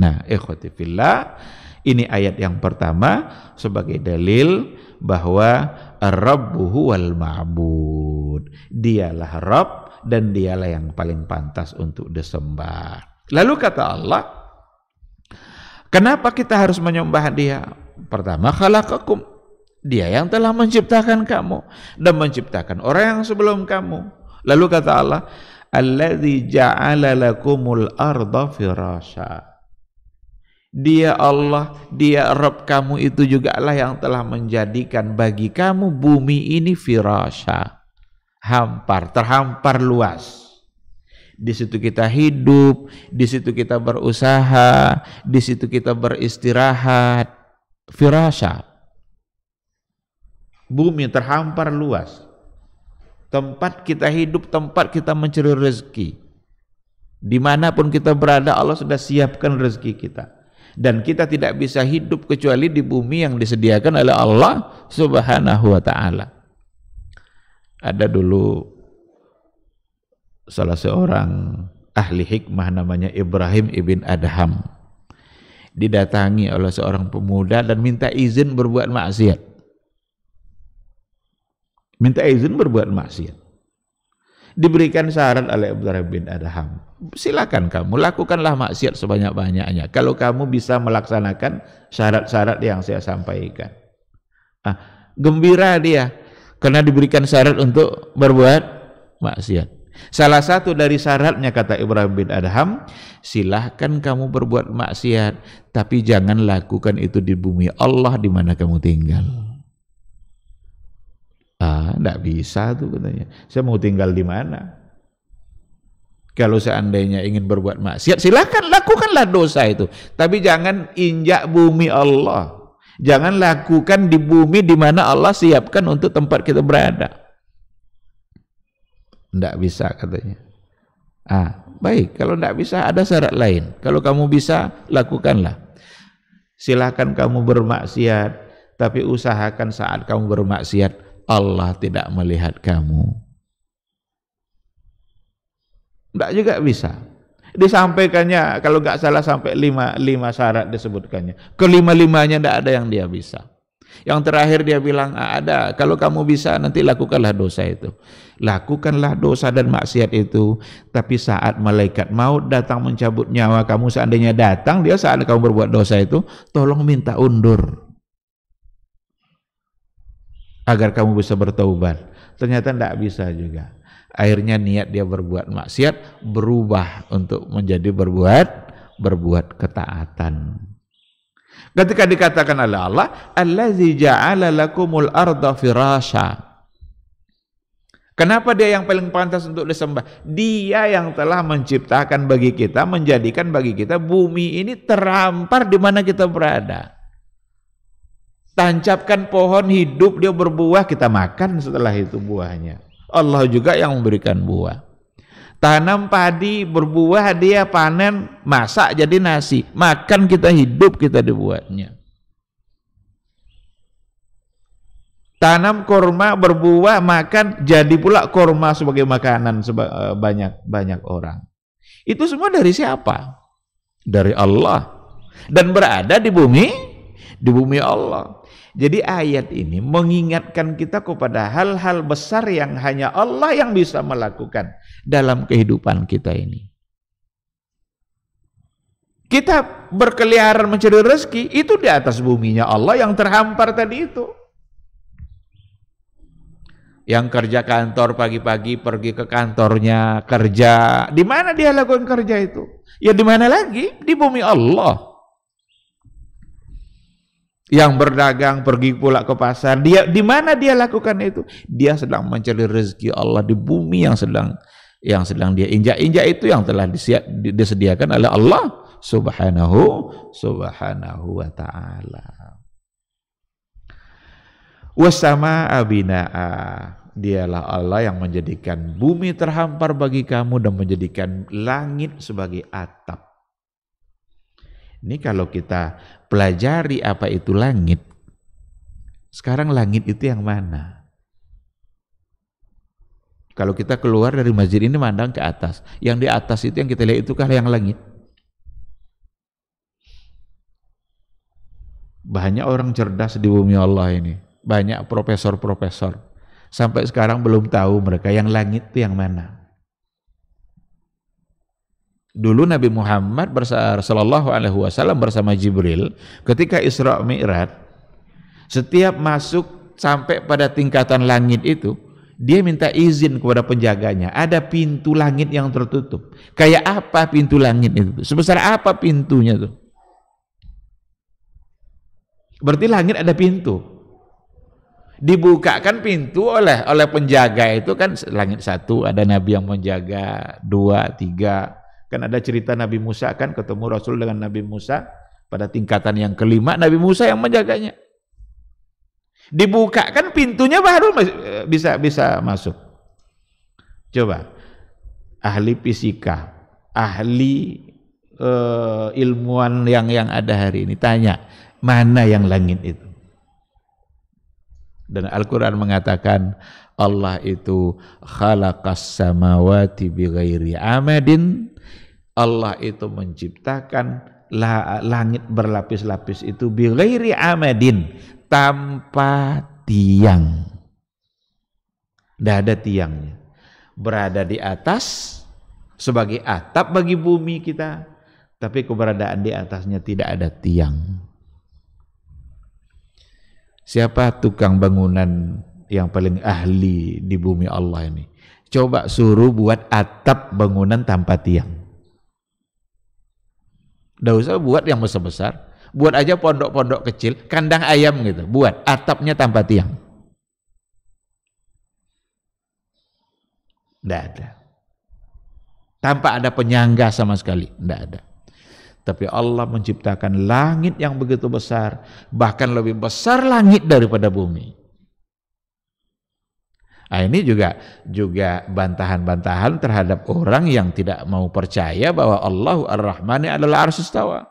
Nah, ikhwati fillah, ini ayat yang pertama sebagai dalil bahwa Rabbuhu wal ma'bud. Dialah Rabb dan dialah yang paling pantas untuk disembah. Lalu kata Allah, kenapa kita harus menyembah dia? Pertama, khalaqakum. Dia yang telah menciptakan kamu dan menciptakan orang yang sebelum kamu. Lalu kata Allah, Alladhi ja'ala lakumul arda firasha. Dia Allah, dia Rabb kamu itu juga lah yang telah menjadikan bagi kamu bumi ini firasha hampar, terhampar luas. Di situ kita hidup, di situ kita berusaha, di situ kita beristirahat. firasa. Bumi terhampar luas. Tempat kita hidup, tempat kita mencari rezeki. Dimanapun kita berada, Allah sudah siapkan rezeki kita. Dan kita tidak bisa hidup kecuali di bumi yang disediakan oleh Allah Subhanahu wa Ta'ala. Ada dulu salah seorang ahli hikmah namanya Ibrahim ibn Adham. Didatangi oleh seorang pemuda dan minta izin berbuat maksiat. Minta izin berbuat maksiat. Diberikan syarat oleh Ibrahim bin Adham. Silakan kamu lakukanlah maksiat sebanyak-banyaknya. Kalau kamu bisa melaksanakan syarat-syarat yang saya sampaikan. Ah, gembira dia karena diberikan syarat untuk berbuat maksiat. Salah satu dari syaratnya kata Ibrahim bin Adham, silahkan kamu berbuat maksiat, tapi jangan lakukan itu di bumi Allah di mana kamu tinggal. Ah, tidak bisa tuh katanya. Saya mau tinggal di mana? Kalau seandainya ingin berbuat maksiat, silahkan lakukanlah dosa itu. Tapi jangan injak bumi Allah. Jangan lakukan di bumi di mana Allah siapkan untuk tempat kita berada. Tidak bisa katanya. Ah, baik. Kalau tidak bisa ada syarat lain. Kalau kamu bisa, lakukanlah. Silahkan kamu bermaksiat. Tapi usahakan saat kamu bermaksiat, Allah tidak melihat kamu. Tidak juga bisa disampaikannya kalau nggak salah sampai lima, lima syarat disebutkannya. Kelima-limanya tidak ada yang dia bisa. Yang terakhir dia bilang, ah, ada, kalau kamu bisa nanti lakukanlah dosa itu. Lakukanlah dosa dan maksiat itu, tapi saat malaikat maut datang mencabut nyawa kamu, seandainya datang dia saat kamu berbuat dosa itu, tolong minta undur. Agar kamu bisa bertobat Ternyata tidak bisa juga akhirnya niat dia berbuat maksiat berubah untuk menjadi berbuat berbuat ketaatan. Ketika dikatakan oleh Allah, "Allazi ja'ala lakumul arda firasha." Kenapa dia yang paling pantas untuk disembah? Dia yang telah menciptakan bagi kita, menjadikan bagi kita bumi ini terampar di mana kita berada. Tancapkan pohon hidup, dia berbuah, kita makan setelah itu buahnya. Allah juga yang memberikan buah. Tanam padi berbuah dia panen, masak jadi nasi. Makan kita hidup kita dibuatnya. Tanam kurma berbuah makan jadi pula kurma sebagai makanan e, banyak banyak orang. Itu semua dari siapa? Dari Allah dan berada di bumi di bumi Allah. Jadi ayat ini mengingatkan kita kepada hal-hal besar yang hanya Allah yang bisa melakukan dalam kehidupan kita ini. Kita berkeliaran mencari rezeki itu di atas buminya Allah yang terhampar tadi itu. Yang kerja kantor pagi-pagi pergi ke kantornya kerja, di mana dia lakukan kerja itu? Ya di mana lagi? Di bumi Allah yang berdagang pergi pula ke pasar. Dia di mana dia lakukan itu? Dia sedang mencari rezeki Allah di bumi yang sedang yang sedang dia injak-injak itu yang telah disiap, disediakan oleh Allah Subhanahu Subhanahu wa taala. Wasama abinaa. Dialah Allah yang menjadikan bumi terhampar bagi kamu dan menjadikan langit sebagai atap. Ini kalau kita pelajari apa itu langit, sekarang langit itu yang mana? Kalau kita keluar dari masjid ini mandang ke atas, yang di atas itu yang kita lihat itu kan yang langit. Banyak orang cerdas di bumi Allah ini, banyak profesor-profesor. Sampai sekarang belum tahu mereka yang langit itu yang mana. Dulu Nabi Muhammad sallallahu alaihi wasallam bersama Jibril ketika Isra Mi'raj setiap masuk sampai pada tingkatan langit itu dia minta izin kepada penjaganya. Ada pintu langit yang tertutup. Kayak apa pintu langit itu? Sebesar apa pintunya tuh? Berarti langit ada pintu. Dibukakan pintu oleh oleh penjaga itu kan langit satu ada nabi yang menjaga dua tiga Kan ada cerita Nabi Musa kan ketemu Rasul dengan Nabi Musa pada tingkatan yang kelima Nabi Musa yang menjaganya. Dibukakan pintunya baru bisa bisa masuk. Coba ahli fisika, ahli uh, ilmuwan yang yang ada hari ini tanya, mana yang langit itu? Dan Al-Quran mengatakan Allah itu khalaqas samawati bighairi ghairi amadin Allah itu menciptakan langit berlapis-lapis itu bighairi amadin tanpa tiang. Tidak ada tiangnya. Berada di atas sebagai atap bagi bumi kita, tapi keberadaan di atasnya tidak ada tiang. Siapa tukang bangunan yang paling ahli di bumi Allah ini? Coba suruh buat atap bangunan tanpa tiang. Tidak usah buat yang besar-besar. Buat aja pondok-pondok kecil, kandang ayam gitu. Buat atapnya tanpa tiang. Tidak ada. Tanpa ada penyangga sama sekali. Tidak ada. Tapi Allah menciptakan langit yang begitu besar. Bahkan lebih besar langit daripada bumi. Nah, ini juga juga bantahan-bantahan terhadap orang yang tidak mau percaya bahwa Allah Ar-Rahman adalah arsustawa.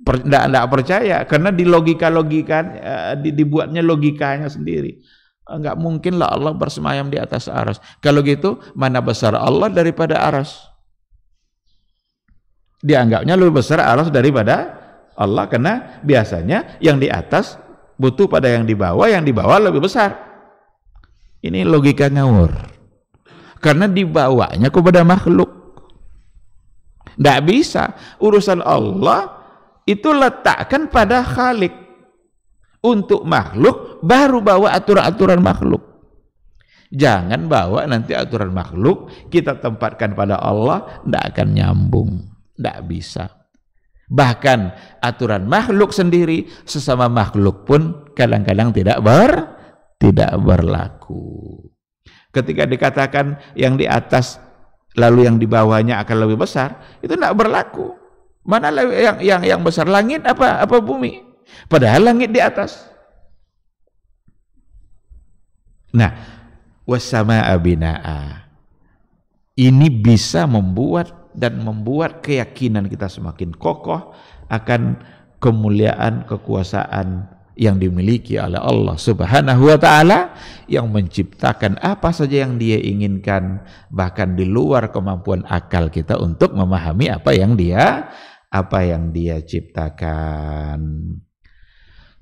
Tidak per, percaya karena di logika-logika eh, di, dibuatnya logikanya sendiri. Enggak eh, mungkinlah Allah bersemayam di atas aras. Kalau gitu mana besar Allah daripada aras? Dianggapnya lebih besar aras daripada Allah karena biasanya yang di atas butuh pada yang di bawah, yang di bawah lebih besar. Ini logika ngawur. Karena dibawanya kepada makhluk. Tidak bisa. Urusan Allah itu letakkan pada khalik. Untuk makhluk, baru bawa aturan-aturan makhluk. Jangan bawa nanti aturan makhluk, kita tempatkan pada Allah, tidak akan nyambung. Tidak bisa. Bahkan aturan makhluk sendiri, sesama makhluk pun kadang-kadang tidak ber tidak berlaku. Ketika dikatakan yang di atas lalu yang di bawahnya akan lebih besar, itu tidak berlaku. Mana yang yang yang besar langit apa apa bumi? Padahal langit di atas. Nah, wasama abinaa. Ini bisa membuat dan membuat keyakinan kita semakin kokoh akan kemuliaan, kekuasaan yang dimiliki oleh Allah Subhanahu wa taala yang menciptakan apa saja yang dia inginkan bahkan di luar kemampuan akal kita untuk memahami apa yang dia apa yang dia ciptakan.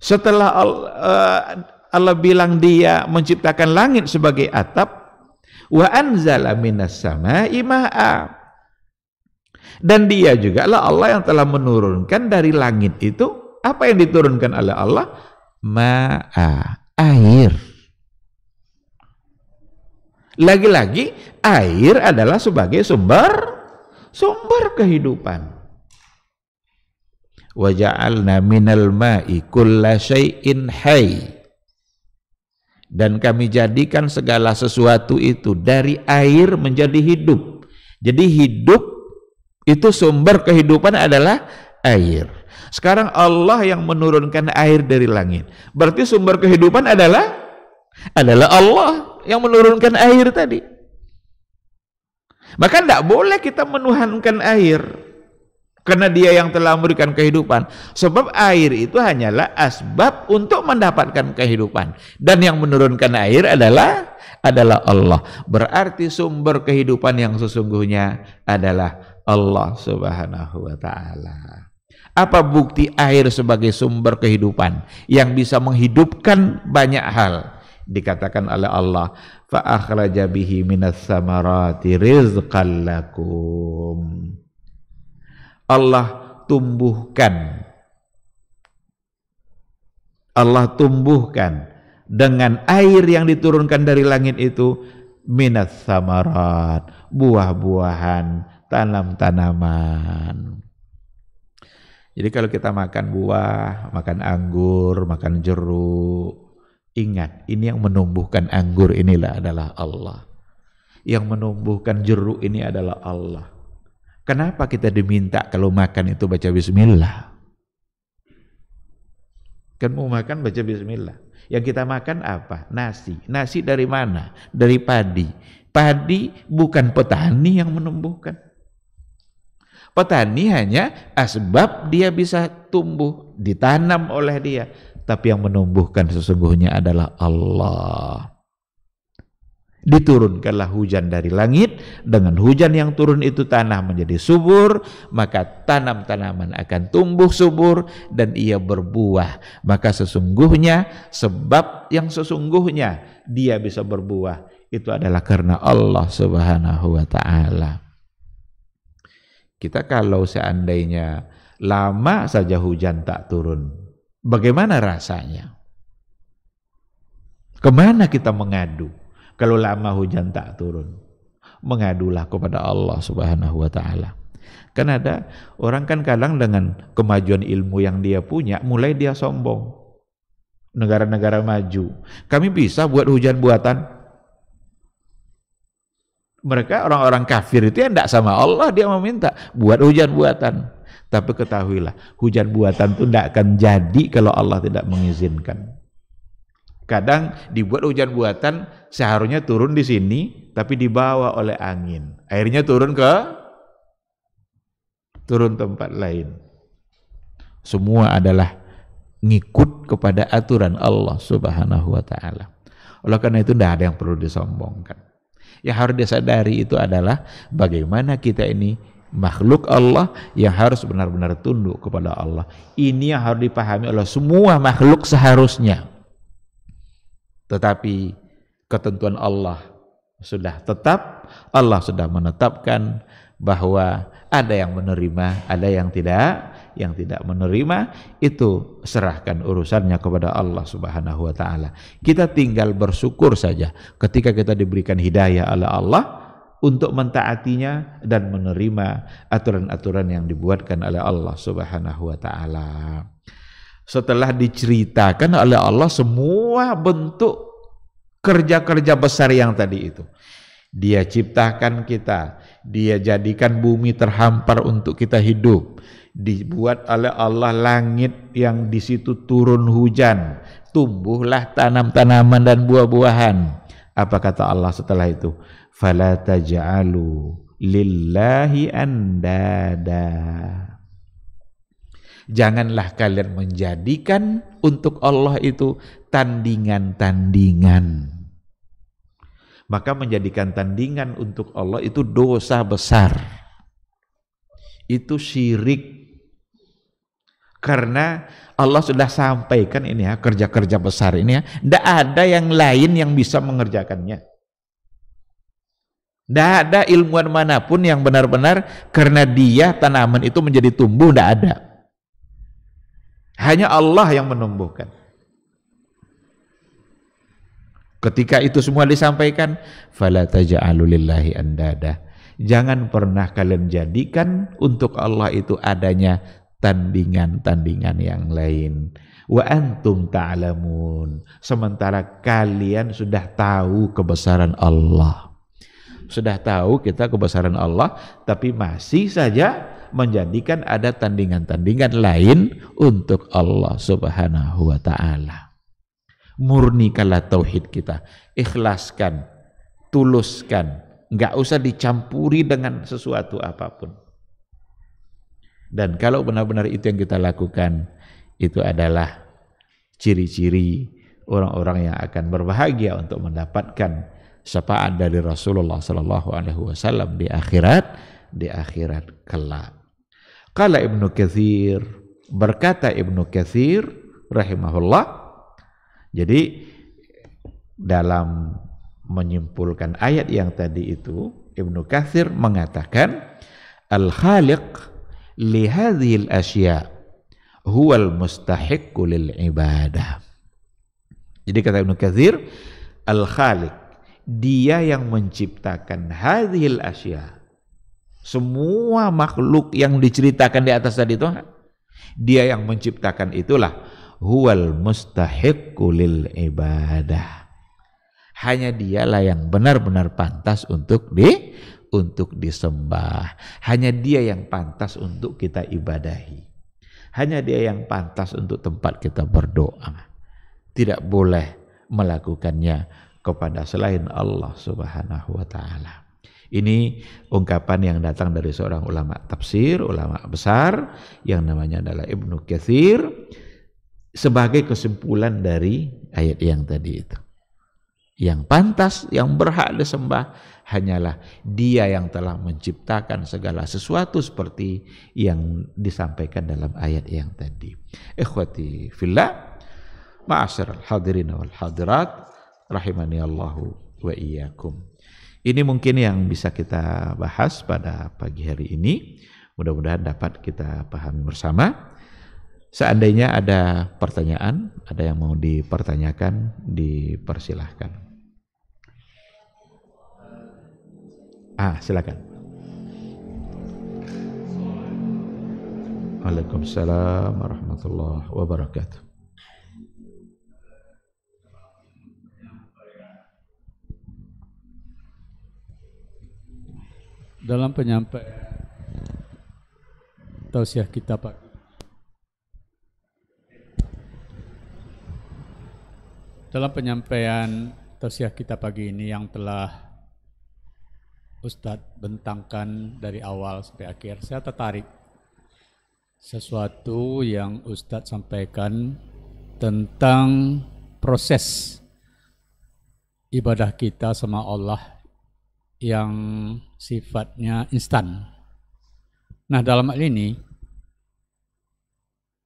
Setelah Allah, eh, Allah bilang dia menciptakan langit sebagai atap wa anzala minas sama'i ma'a dan dia juga lah Allah yang telah menurunkan dari langit itu apa yang diturunkan oleh Allah ma'a air lagi-lagi air adalah sebagai sumber sumber kehidupan wa ja'alna minal ma'i kulla syai'in hayy dan kami jadikan segala sesuatu itu dari air menjadi hidup. Jadi hidup itu sumber kehidupan adalah air. Sekarang Allah yang menurunkan air dari langit. Berarti sumber kehidupan adalah adalah Allah yang menurunkan air tadi. Maka tidak boleh kita menuhankan air karena dia yang telah memberikan kehidupan. Sebab air itu hanyalah asbab untuk mendapatkan kehidupan dan yang menurunkan air adalah adalah Allah. Berarti sumber kehidupan yang sesungguhnya adalah Allah Subhanahu wa taala. Apa bukti air sebagai sumber kehidupan yang bisa menghidupkan banyak hal? Dikatakan oleh Allah, fa akhraja bihi minas samarati rizqan Allah tumbuhkan Allah tumbuhkan dengan air yang diturunkan dari langit itu minas samarat, buah-buahan, tanam-tanaman. Jadi kalau kita makan buah, makan anggur, makan jeruk, ingat ini yang menumbuhkan anggur inilah adalah Allah. Yang menumbuhkan jeruk ini adalah Allah. Kenapa kita diminta kalau makan itu baca bismillah? Kan mau makan baca bismillah. Yang kita makan apa? Nasi. Nasi dari mana? Dari padi. Padi bukan petani yang menumbuhkan. Petani hanya asbab dia bisa tumbuh, ditanam oleh dia. Tapi yang menumbuhkan sesungguhnya adalah Allah. Diturunkanlah hujan dari langit, dengan hujan yang turun itu tanah menjadi subur, maka tanam-tanaman akan tumbuh subur dan ia berbuah. Maka sesungguhnya sebab yang sesungguhnya dia bisa berbuah itu adalah karena Allah Subhanahu wa taala. Kita kalau seandainya lama saja hujan tak turun, bagaimana rasanya? Kemana kita mengadu kalau lama hujan tak turun? Mengadulah kepada Allah Subhanahu wa taala. Kan ada orang kan kadang dengan kemajuan ilmu yang dia punya mulai dia sombong. Negara-negara maju, kami bisa buat hujan buatan, mereka orang-orang kafir itu yang tidak sama Allah dia meminta buat hujan buatan. Tapi ketahuilah hujan buatan itu tidak akan jadi kalau Allah tidak mengizinkan. Kadang dibuat hujan buatan seharusnya turun di sini tapi dibawa oleh angin. Airnya turun ke turun tempat lain. Semua adalah ngikut kepada aturan Allah Subhanahu wa taala. Oleh karena itu tidak ada yang perlu disombongkan yang harus disadari itu adalah bagaimana kita ini makhluk Allah yang harus benar-benar tunduk kepada Allah. Ini yang harus dipahami oleh semua makhluk seharusnya. Tetapi ketentuan Allah sudah tetap, Allah sudah menetapkan bahwa ada yang menerima, ada yang tidak yang tidak menerima itu serahkan urusannya kepada Allah Subhanahu wa taala. Kita tinggal bersyukur saja ketika kita diberikan hidayah oleh Allah untuk mentaatinya dan menerima aturan-aturan yang dibuatkan oleh Allah Subhanahu wa taala. Setelah diceritakan oleh Allah semua bentuk kerja-kerja besar yang tadi itu. Dia ciptakan kita, dia jadikan bumi terhampar untuk kita hidup. Dibuat oleh Allah langit yang di situ turun hujan, tumbuhlah tanam-tanaman dan buah-buahan. Apa kata Allah setelah itu? Fala taj'alu lillahi andada. Janganlah kalian menjadikan untuk Allah itu tandingan-tandingan maka menjadikan tandingan untuk Allah itu dosa besar. Itu syirik. Karena Allah sudah sampaikan ini ya, kerja-kerja besar ini ya, tidak ada yang lain yang bisa mengerjakannya. Tidak ada ilmuwan manapun yang benar-benar karena dia tanaman itu menjadi tumbuh, tidak ada. Hanya Allah yang menumbuhkan. Ketika itu semua disampaikan, fala taj'alulillahi andada. Jangan pernah kalian jadikan untuk Allah itu adanya tandingan-tandingan yang lain. Wa antum ta'lamun. Sementara kalian sudah tahu kebesaran Allah. Sudah tahu kita kebesaran Allah, tapi masih saja menjadikan ada tandingan-tandingan lain untuk Allah Subhanahu wa taala murni murnikanlah tauhid kita ikhlaskan tuluskan nggak usah dicampuri dengan sesuatu apapun dan kalau benar-benar itu yang kita lakukan itu adalah ciri-ciri orang-orang yang akan berbahagia untuk mendapatkan syafaat dari Rasulullah sallallahu alaihi wasallam di akhirat di akhirat kelak. kalau Ibnu Kathir berkata Ibnu Kathir rahimahullah jadi dalam menyimpulkan ayat yang tadi itu Ibnu Katsir mengatakan al-khaliq li hadhil asya huwal mustahiqqu lil ibadah. Jadi kata Ibnu Katsir al-khaliq dia yang menciptakan hadhil asya semua makhluk yang diceritakan di atas tadi itu dia yang menciptakan itulah huwal mustahiqqu lil ibadah. Hanya dialah yang benar-benar pantas untuk di untuk disembah. Hanya dia yang pantas untuk kita ibadahi. Hanya dia yang pantas untuk tempat kita berdoa. Tidak boleh melakukannya kepada selain Allah Subhanahu wa taala. Ini ungkapan yang datang dari seorang ulama tafsir, ulama besar yang namanya adalah Ibnu Katsir sebagai kesimpulan dari ayat yang tadi itu. Yang pantas, yang berhak disembah hanyalah Dia yang telah menciptakan segala sesuatu seperti yang disampaikan dalam ayat yang tadi. Ikhwati fillah, ma'asyiral hadirin wal hadirat, rahimani Allahu wa iyyakum. Ini mungkin yang bisa kita bahas pada pagi hari ini. Mudah-mudahan dapat kita pahami bersama. Seandainya ada pertanyaan, ada yang mau dipertanyakan, dipersilahkan. Ah, silakan. Waalaikumsalam warahmatullahi wabarakatuh. Dalam penyampaian tausiah kita Pak Dalam penyampaian tausiah kita pagi ini yang telah Ustadz bentangkan dari awal sampai akhir, saya tertarik sesuatu yang Ustadz sampaikan tentang proses ibadah kita sama Allah yang sifatnya instan. Nah dalam hal ini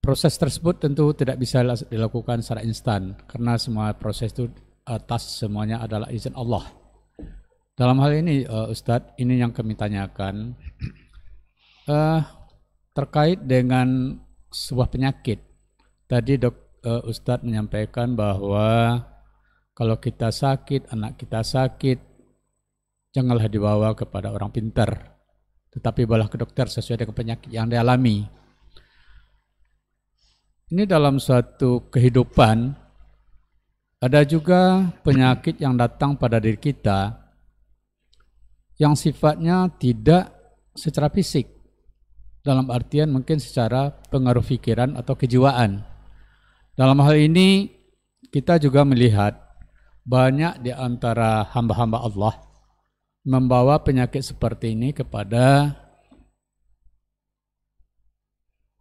Proses tersebut tentu tidak bisa dilakukan secara instan karena semua proses itu atas eh, semuanya adalah izin Allah. Dalam hal ini uh, Ustadz, ini yang kami tanyakan uh, terkait dengan sebuah penyakit. Tadi dok uh, Ustadz menyampaikan bahwa kalau kita sakit, anak kita sakit, janganlah dibawa kepada orang pintar, tetapi bawalah ke dokter sesuai dengan penyakit yang dialami. Ini dalam suatu kehidupan ada juga penyakit yang datang pada diri kita yang sifatnya tidak secara fisik dalam artian mungkin secara pengaruh pikiran atau kejiwaan. Dalam hal ini kita juga melihat banyak di antara hamba-hamba Allah membawa penyakit seperti ini kepada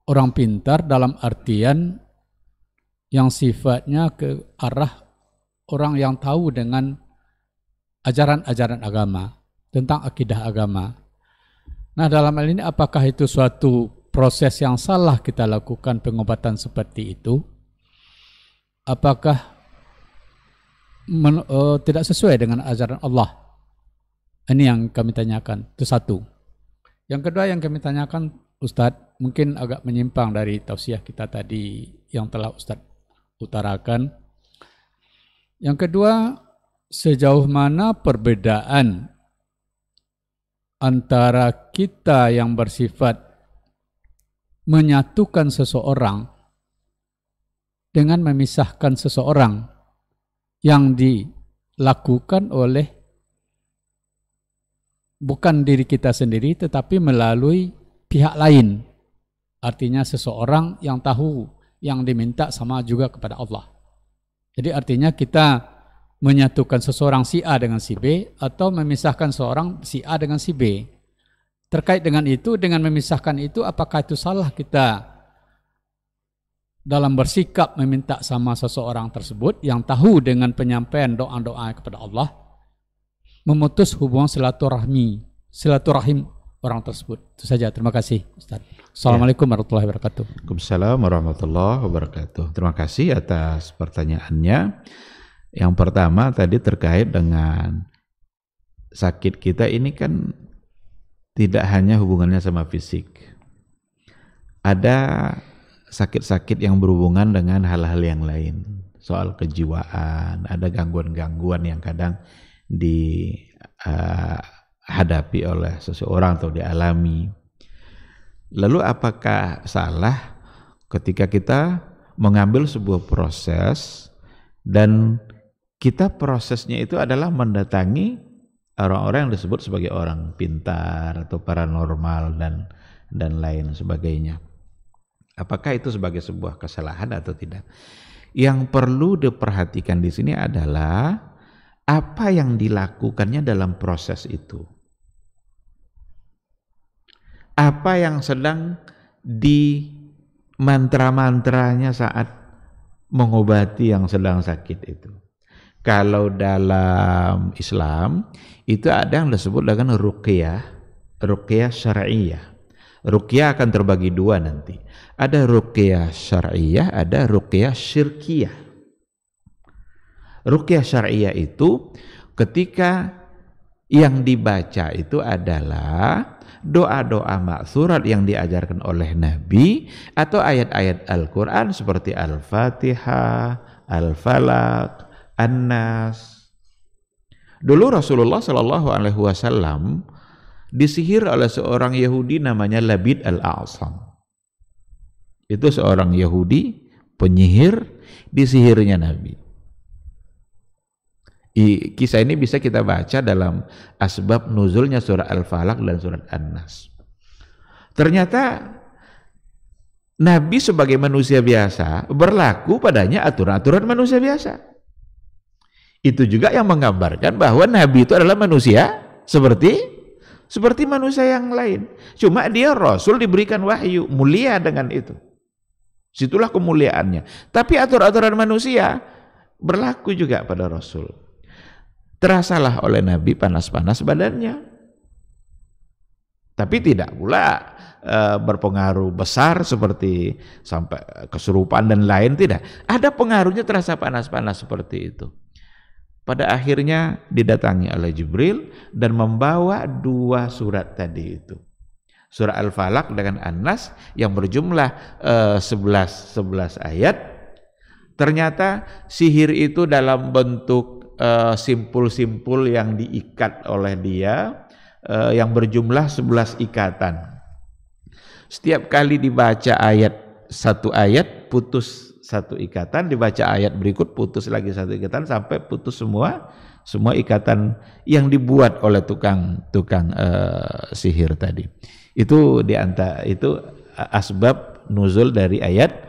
orang pintar dalam artian yang sifatnya ke arah orang yang tahu dengan ajaran-ajaran agama tentang akidah agama. Nah, dalam hal ini apakah itu suatu proses yang salah kita lakukan pengobatan seperti itu? Apakah men, uh, tidak sesuai dengan ajaran Allah? Ini yang kami tanyakan. Itu satu. Yang kedua yang kami tanyakan Ustadz mungkin agak menyimpang dari tausiah kita tadi yang telah Ustadz utarakan. Yang kedua, sejauh mana perbedaan antara kita yang bersifat menyatukan seseorang dengan memisahkan seseorang yang dilakukan oleh bukan diri kita sendiri tetapi melalui pihak lain. Artinya seseorang yang tahu yang diminta sama juga kepada Allah. Jadi artinya kita menyatukan seseorang si A dengan si B atau memisahkan seorang si A dengan si B. Terkait dengan itu, dengan memisahkan itu, apakah itu salah kita dalam bersikap meminta sama seseorang tersebut yang tahu dengan penyampaian doa-doa kepada Allah, memutus hubungan silaturahmi, silaturahim orang tersebut. Itu saja. Terima kasih, Ustaz. Assalamualaikum ya. warahmatullahi wabarakatuh. Waalaikumsalam warahmatullahi wabarakatuh. Terima kasih atas pertanyaannya. Yang pertama tadi terkait dengan sakit kita ini kan tidak hanya hubungannya sama fisik. Ada sakit-sakit yang berhubungan dengan hal-hal yang lain. Soal kejiwaan, ada gangguan-gangguan yang kadang di uh, dihadapi oleh seseorang atau dialami. Lalu apakah salah ketika kita mengambil sebuah proses dan kita prosesnya itu adalah mendatangi orang-orang yang disebut sebagai orang pintar atau paranormal dan dan lain sebagainya. Apakah itu sebagai sebuah kesalahan atau tidak? Yang perlu diperhatikan di sini adalah apa yang dilakukannya dalam proses itu apa yang sedang di mantra-mantranya saat mengobati yang sedang sakit itu. Kalau dalam Islam itu ada yang disebut dengan ruqyah, ruqyah syar'iyah. Ruqyah akan terbagi dua nanti. Ada ruqyah syar'iyah, ada ruqyah syirkiyah. Ruqyah syar'iyah itu ketika yang dibaca itu adalah doa-doa maksurat yang diajarkan oleh Nabi atau ayat-ayat Al-Quran seperti Al-Fatihah, Al-Falaq, An-Nas. Dulu Rasulullah Shallallahu Alaihi Wasallam disihir oleh seorang Yahudi namanya Labid Al-A'sam. Itu seorang Yahudi penyihir disihirnya Nabi. I, kisah ini bisa kita baca dalam asbab nuzulnya surah Al-Falaq dan surah An-Nas. Ternyata Nabi sebagai manusia biasa berlaku padanya aturan-aturan manusia biasa. Itu juga yang menggambarkan bahwa Nabi itu adalah manusia seperti seperti manusia yang lain. Cuma dia Rasul diberikan wahyu mulia dengan itu. Situlah kemuliaannya. Tapi aturan-aturan manusia berlaku juga pada Rasul. Terasalah oleh Nabi panas-panas badannya. Tapi tidak pula e, berpengaruh besar seperti sampai kesurupan dan lain tidak. Ada pengaruhnya terasa panas-panas seperti itu. Pada akhirnya didatangi oleh Jibril dan membawa dua surat tadi itu. Surah Al-Falaq dengan An-Nas yang berjumlah e, sebelas 11 11 ayat. Ternyata sihir itu dalam bentuk Eh, simpul-simpul yang diikat oleh dia uh, yang berjumlah 11 ikatan. Setiap kali dibaca ayat satu ayat putus satu ikatan, dibaca ayat berikut putus lagi satu ikatan sampai putus semua semua ikatan yang dibuat oleh tukang tukang uh, sihir tadi. Itu di antara itu asbab nuzul dari ayat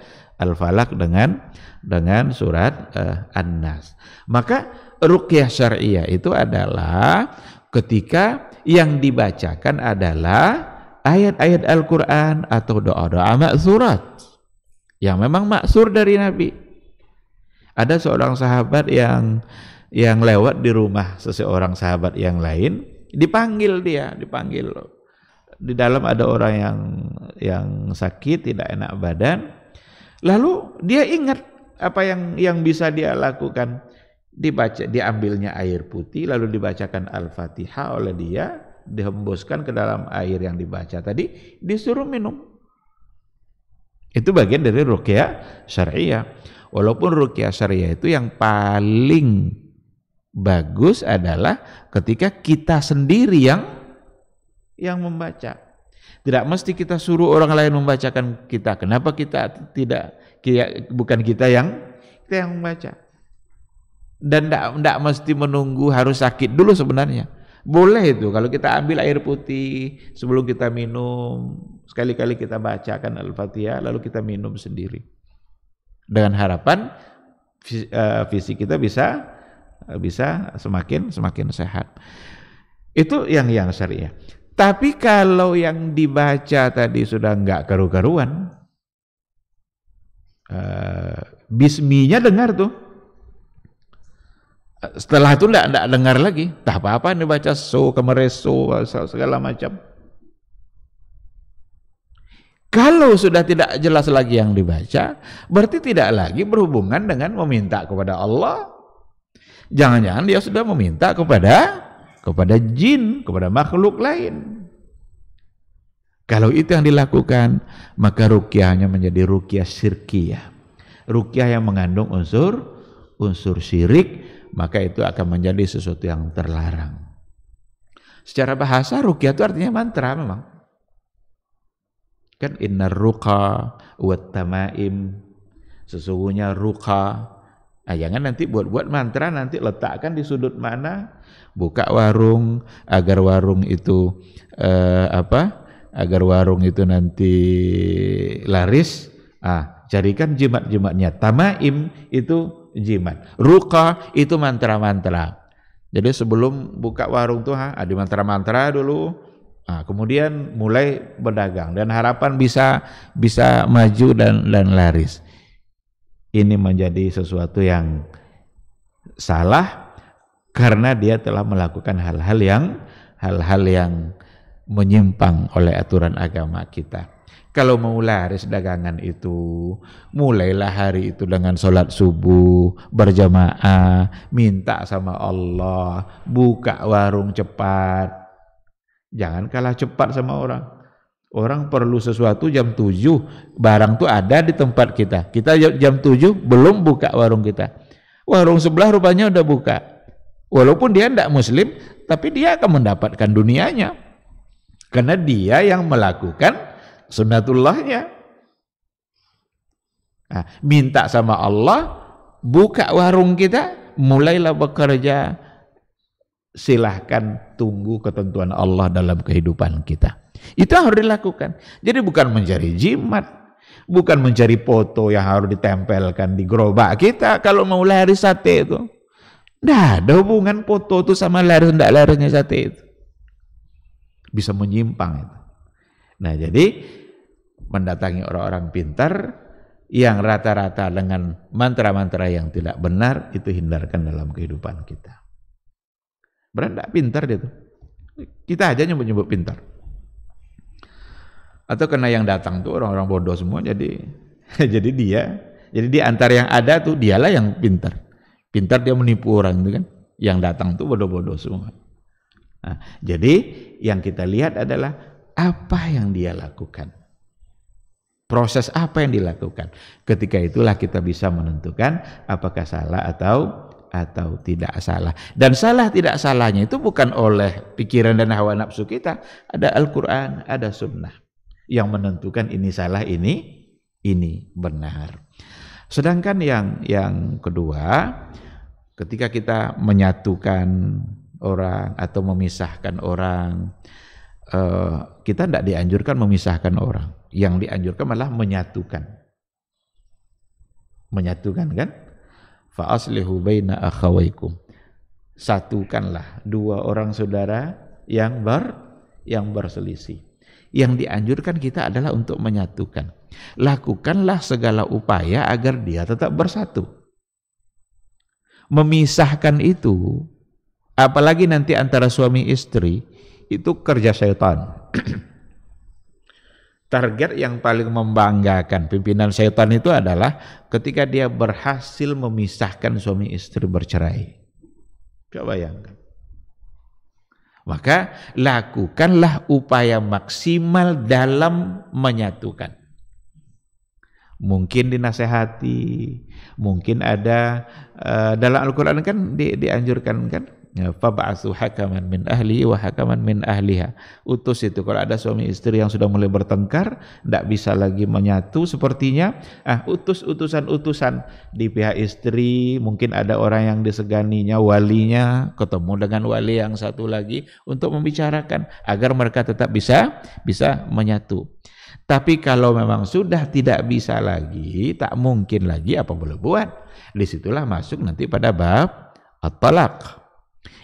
Al-Falaq dengan dengan surat uh, An-Nas. Maka ruqyah syariah itu adalah ketika yang dibacakan adalah ayat-ayat Al-Qur'an atau doa-doa maksurat yang memang maksur dari Nabi. Ada seorang sahabat yang yang lewat di rumah seseorang sahabat yang lain, dipanggil dia, dipanggil di dalam ada orang yang yang sakit tidak enak badan Lalu dia ingat apa yang yang bisa dia lakukan. Dibaca, diambilnya air putih lalu dibacakan Al-Fatihah oleh dia, dihembuskan ke dalam air yang dibaca tadi, disuruh minum. Itu bagian dari ruqyah syariah. Walaupun ruqyah syariah itu yang paling bagus adalah ketika kita sendiri yang yang membaca. Tidak mesti kita suruh orang lain membacakan kita. Kenapa kita tidak bukan kita yang kita yang membaca? Dan tidak tidak mesti menunggu harus sakit dulu sebenarnya. Boleh itu kalau kita ambil air putih sebelum kita minum, sekali-kali kita bacakan Al-Fatihah lalu kita minum sendiri. Dengan harapan eh, fisik kita bisa eh, bisa semakin semakin sehat. Itu yang yang syariah. Tapi kalau yang dibaca tadi sudah enggak karu-karuan, uh, eh, bisminya dengar tuh. Eh, setelah itu enggak, enggak dengar lagi. Tak apa-apa ini baca so, kemereso, segala macam. Kalau sudah tidak jelas lagi yang dibaca, berarti tidak lagi berhubungan dengan meminta kepada Allah. Jangan-jangan dia sudah meminta kepada kepada jin, kepada makhluk lain. Kalau itu yang dilakukan, maka rukyah hanya menjadi rukyah syirkiyah. Rukyah yang mengandung unsur unsur syirik, maka itu akan menjadi sesuatu yang terlarang. Secara bahasa rukyah itu artinya mantra memang. Kan inna ruqa wa tamaim sesungguhnya ruqa. Nah, jangan nanti buat-buat mantra nanti letakkan di sudut mana buka warung agar warung itu eh, apa agar warung itu nanti laris ah carikan jimat-jimatnya tamaim itu jimat ruqa itu mantra-mantra jadi sebelum buka warung tuh ha, ada mantra-mantra dulu nah, kemudian mulai berdagang dan harapan bisa bisa maju dan dan laris ini menjadi sesuatu yang salah karena dia telah melakukan hal-hal yang hal-hal yang menyimpang oleh aturan agama kita. Kalau mau laris dagangan itu, mulailah hari itu dengan sholat subuh, berjamaah, minta sama Allah, buka warung cepat. Jangan kalah cepat sama orang. Orang perlu sesuatu jam 7, barang tuh ada di tempat kita. Kita jam 7 belum buka warung kita. Warung sebelah rupanya udah buka. Walaupun dia tidak muslim, tapi dia akan mendapatkan dunianya. Karena dia yang melakukan sunnatullahnya. Nah, minta sama Allah, buka warung kita, mulailah bekerja. Silahkan tunggu ketentuan Allah dalam kehidupan kita. Itu harus dilakukan. Jadi bukan mencari jimat, bukan mencari foto yang harus ditempelkan di gerobak kita kalau mau lari sate itu. Tidak ada hubungan foto itu sama laris tidak larisnya sate itu. Bisa menyimpang itu. Nah jadi mendatangi orang-orang pintar yang rata-rata dengan mantra-mantra yang tidak benar itu hindarkan dalam kehidupan kita. Beranda pintar dia tuh. Kita aja nyebut-nyebut pintar. Atau karena yang datang tuh orang-orang bodoh semua jadi jadi dia jadi di antara yang ada tuh dialah yang pintar. Pintar dia menipu orang itu kan. Yang datang tuh bodoh-bodoh semua. Nah, jadi yang kita lihat adalah apa yang dia lakukan. Proses apa yang dilakukan. Ketika itulah kita bisa menentukan apakah salah atau atau tidak salah. Dan salah tidak salahnya itu bukan oleh pikiran dan hawa nafsu kita. Ada Al-Quran, ada sunnah. Yang menentukan ini salah, ini ini benar. Sedangkan yang yang kedua, Ketika kita menyatukan orang atau memisahkan orang, eh, kita tidak dianjurkan memisahkan orang. Yang dianjurkan malah menyatukan. Menyatukan kan? Fa aslihu baina akhawaikum. Satukanlah dua orang saudara yang ber yang berselisih. Yang dianjurkan kita adalah untuk menyatukan. Lakukanlah segala upaya agar dia tetap bersatu memisahkan itu apalagi nanti antara suami istri itu kerja setan target yang paling membanggakan pimpinan setan itu adalah ketika dia berhasil memisahkan suami istri bercerai coba bayangkan maka lakukanlah upaya maksimal dalam menyatukan mungkin dinasehati, mungkin ada uh, dalam Al-Qur'an kan di, dianjurkan kan ya, fab'atsu hakaman min ahli wa hakaman min ahliha. Utus itu kalau ada suami istri yang sudah mulai bertengkar, tidak bisa lagi menyatu sepertinya, ah utus utusan-utusan di pihak istri, mungkin ada orang yang diseganinya walinya, ketemu dengan wali yang satu lagi untuk membicarakan agar mereka tetap bisa bisa menyatu. Tapi kalau memang sudah tidak bisa lagi, tak mungkin lagi apa boleh buat. Disitulah masuk nanti pada bab at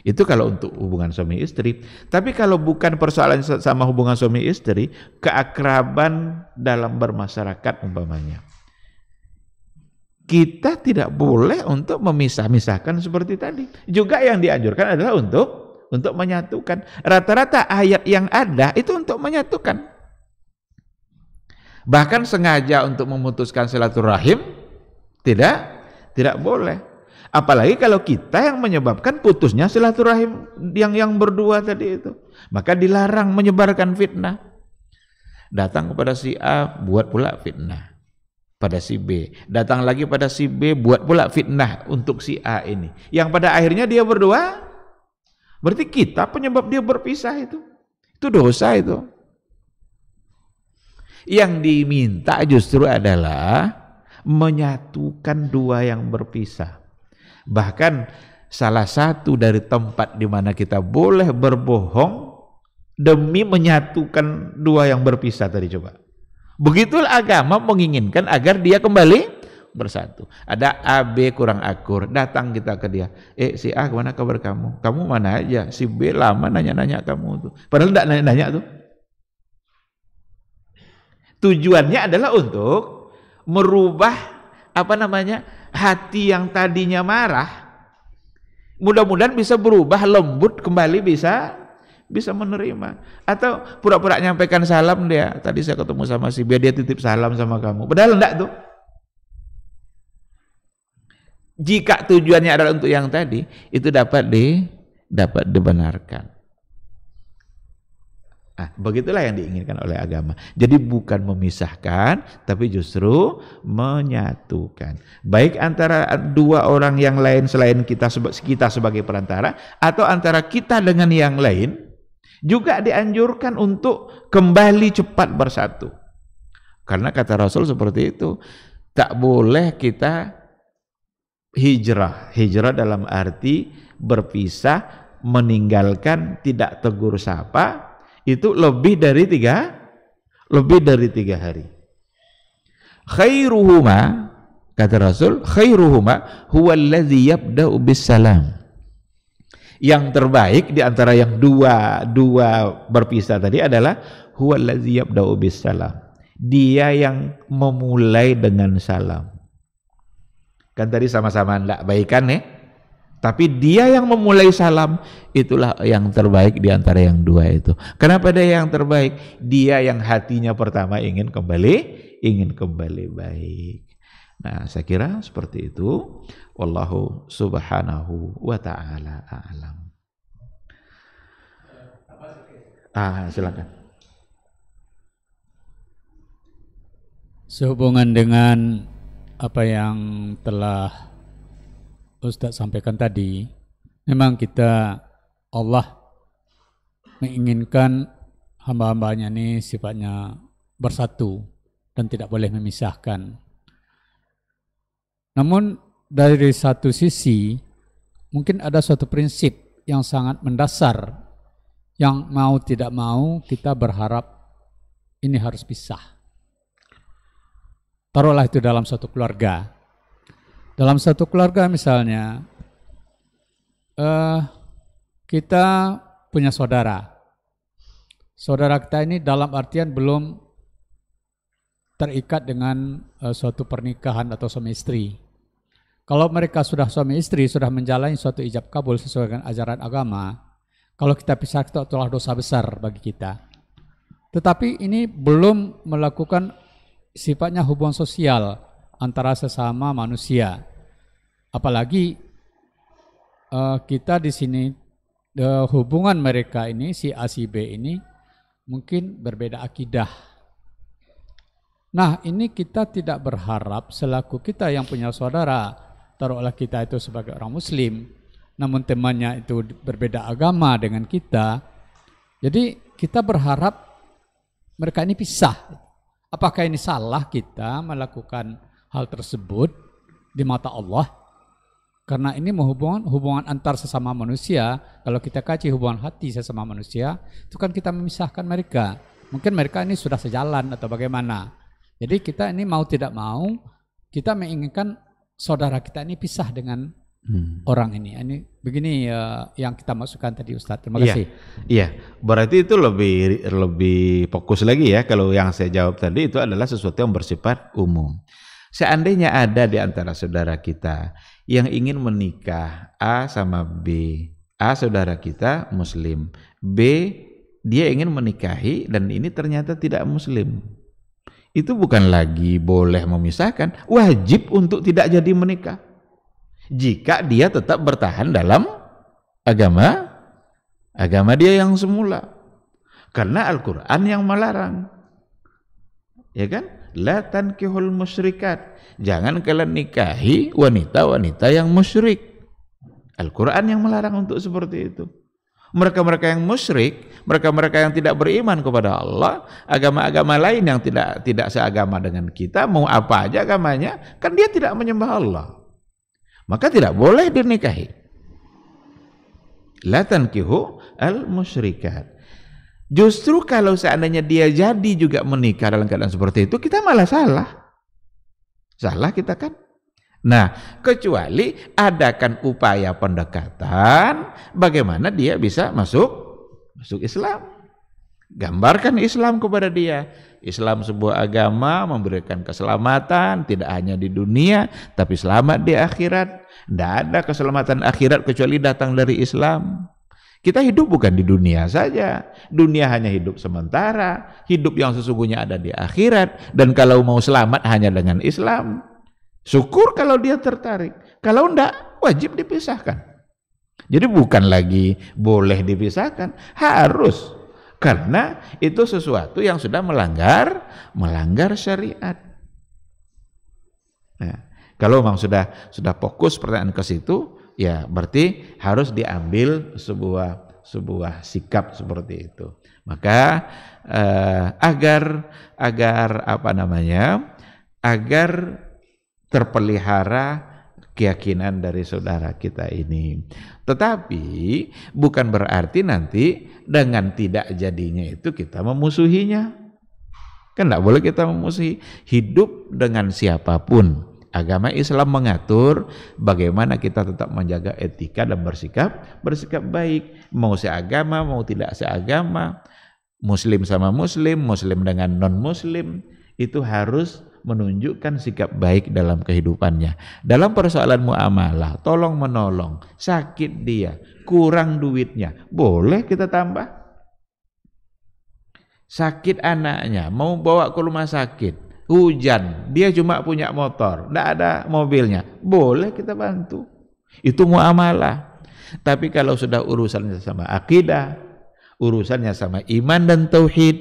Itu kalau untuk hubungan suami istri. Tapi kalau bukan persoalan sama hubungan suami istri, keakraban dalam bermasyarakat umpamanya. Kita tidak boleh untuk memisah-misahkan seperti tadi. Juga yang dianjurkan adalah untuk untuk menyatukan. Rata-rata ayat yang ada itu untuk menyatukan bahkan sengaja untuk memutuskan silaturahim tidak tidak boleh apalagi kalau kita yang menyebabkan putusnya silaturahim yang yang berdua tadi itu maka dilarang menyebarkan fitnah datang kepada si A buat pula fitnah pada si B datang lagi pada si B buat pula fitnah untuk si A ini yang pada akhirnya dia berdua berarti kita penyebab dia berpisah itu itu dosa itu yang diminta justru adalah menyatukan dua yang berpisah. Bahkan salah satu dari tempat di mana kita boleh berbohong demi menyatukan dua yang berpisah tadi coba. Begitulah agama menginginkan agar dia kembali bersatu. Ada AB kurang akur. Datang kita ke dia. Eh si A mana kabar kamu? Kamu mana aja? Si B lama nanya-nanya kamu tuh. Padahal tidak nanya-nanya tuh. Tujuannya adalah untuk merubah apa namanya? hati yang tadinya marah mudah-mudahan bisa berubah lembut kembali bisa bisa menerima atau pura-pura nyampaikan salam dia tadi saya ketemu sama si biar dia titip salam sama kamu padahal enggak tuh jika tujuannya adalah untuk yang tadi itu dapat di dapat dibenarkan Nah, begitulah yang diinginkan oleh agama. Jadi bukan memisahkan, tapi justru menyatukan. Baik antara dua orang yang lain selain kita kita sebagai perantara atau antara kita dengan yang lain juga dianjurkan untuk kembali cepat bersatu. Karena kata Rasul seperti itu, tak boleh kita hijrah. Hijrah dalam arti berpisah, meninggalkan, tidak tegur sapa, itu lebih dari tiga lebih dari tiga hari khairuhuma kata Rasul khairuhuma huwa alladhi yabda'u bisalam yang terbaik di antara yang dua dua berpisah tadi adalah huwa alladhi yabda'u bisalam dia yang memulai dengan salam kan tadi sama-sama enggak baikan ya tapi dia yang memulai salam itulah yang terbaik di antara yang dua itu. Kenapa dia yang terbaik? Dia yang hatinya pertama ingin kembali, ingin kembali baik. Nah, saya kira seperti itu. Wallahu subhanahu wa taala a'lam. Ah, silakan. Sehubungan dengan apa yang telah Ustaz sampaikan tadi, memang kita Allah menginginkan hamba-hambanya ini sifatnya bersatu dan tidak boleh memisahkan. Namun dari satu sisi mungkin ada suatu prinsip yang sangat mendasar yang mau tidak mau kita berharap ini harus pisah. Taruhlah itu dalam suatu keluarga dalam satu keluarga misalnya, uh, kita punya saudara. Saudara kita ini dalam artian belum terikat dengan uh, suatu pernikahan atau suami istri. Kalau mereka sudah suami istri, sudah menjalani suatu ijab kabul sesuai dengan ajaran agama, kalau kita pisah itu adalah dosa besar bagi kita. Tetapi ini belum melakukan sifatnya hubungan sosial antara sesama manusia. Apalagi uh, kita di sini uh, hubungan mereka ini si A si B ini mungkin berbeda akidah. Nah, ini kita tidak berharap selaku kita yang punya saudara, taruhlah kita itu sebagai orang muslim, namun temannya itu berbeda agama dengan kita. Jadi kita berharap mereka ini pisah. Apakah ini salah kita melakukan hal tersebut di mata Allah karena ini menghubungkan hubungan antar sesama manusia kalau kita kaji hubungan hati sesama manusia itu kan kita memisahkan mereka mungkin mereka ini sudah sejalan atau bagaimana jadi kita ini mau tidak mau kita menginginkan saudara kita ini pisah dengan hmm. orang ini ini begini uh, yang kita masukkan tadi Ustadz terima iya. kasih iya, iya berarti itu lebih lebih fokus lagi ya kalau yang saya jawab tadi itu adalah sesuatu yang bersifat umum Seandainya ada di antara saudara kita yang ingin menikah A sama B, A saudara kita muslim, B dia ingin menikahi dan ini ternyata tidak muslim. Itu bukan lagi boleh memisahkan, wajib untuk tidak jadi menikah. Jika dia tetap bertahan dalam agama agama dia yang semula. Karena Al-Qur'an yang melarang. Ya kan? la tankihul musyrikat. Jangan kalian nikahi wanita-wanita yang musyrik. Al-Qur'an yang melarang untuk seperti itu. Mereka-mereka yang musyrik, mereka-mereka yang tidak beriman kepada Allah, agama-agama lain yang tidak tidak seagama dengan kita, mau apa aja agamanya, kan dia tidak menyembah Allah. Maka tidak boleh dinikahi. La tankihu al-musyrikat. Justru kalau seandainya dia jadi juga menikah dalam keadaan seperti itu, kita malah salah. Salah kita kan? Nah, kecuali adakan upaya pendekatan bagaimana dia bisa masuk masuk Islam. Gambarkan Islam kepada dia. Islam sebuah agama memberikan keselamatan tidak hanya di dunia tapi selamat di akhirat. Tidak ada keselamatan akhirat kecuali datang dari Islam. Kita hidup bukan di dunia saja. Dunia hanya hidup sementara. Hidup yang sesungguhnya ada di akhirat. Dan kalau mau selamat hanya dengan Islam. Syukur kalau dia tertarik. Kalau enggak, wajib dipisahkan. Jadi bukan lagi boleh dipisahkan. Harus. Karena itu sesuatu yang sudah melanggar melanggar syariat. Nah, kalau memang sudah sudah fokus pertanyaan ke situ, ya berarti harus diambil sebuah sebuah sikap seperti itu. Maka eh, agar agar apa namanya? agar terpelihara keyakinan dari saudara kita ini. Tetapi bukan berarti nanti dengan tidak jadinya itu kita memusuhinya. Kan tidak boleh kita memusuhi hidup dengan siapapun Agama Islam mengatur bagaimana kita tetap menjaga etika dan bersikap bersikap baik, mau seagama mau tidak seagama, muslim sama muslim, muslim dengan non muslim itu harus menunjukkan sikap baik dalam kehidupannya. Dalam persoalan muamalah, tolong menolong, sakit dia, kurang duitnya, boleh kita tambah? Sakit anaknya, mau bawa ke rumah sakit, hujan, dia cuma punya motor, tidak ada mobilnya, boleh kita bantu. Itu muamalah. Tapi kalau sudah urusannya sama akidah, urusannya sama iman dan tauhid,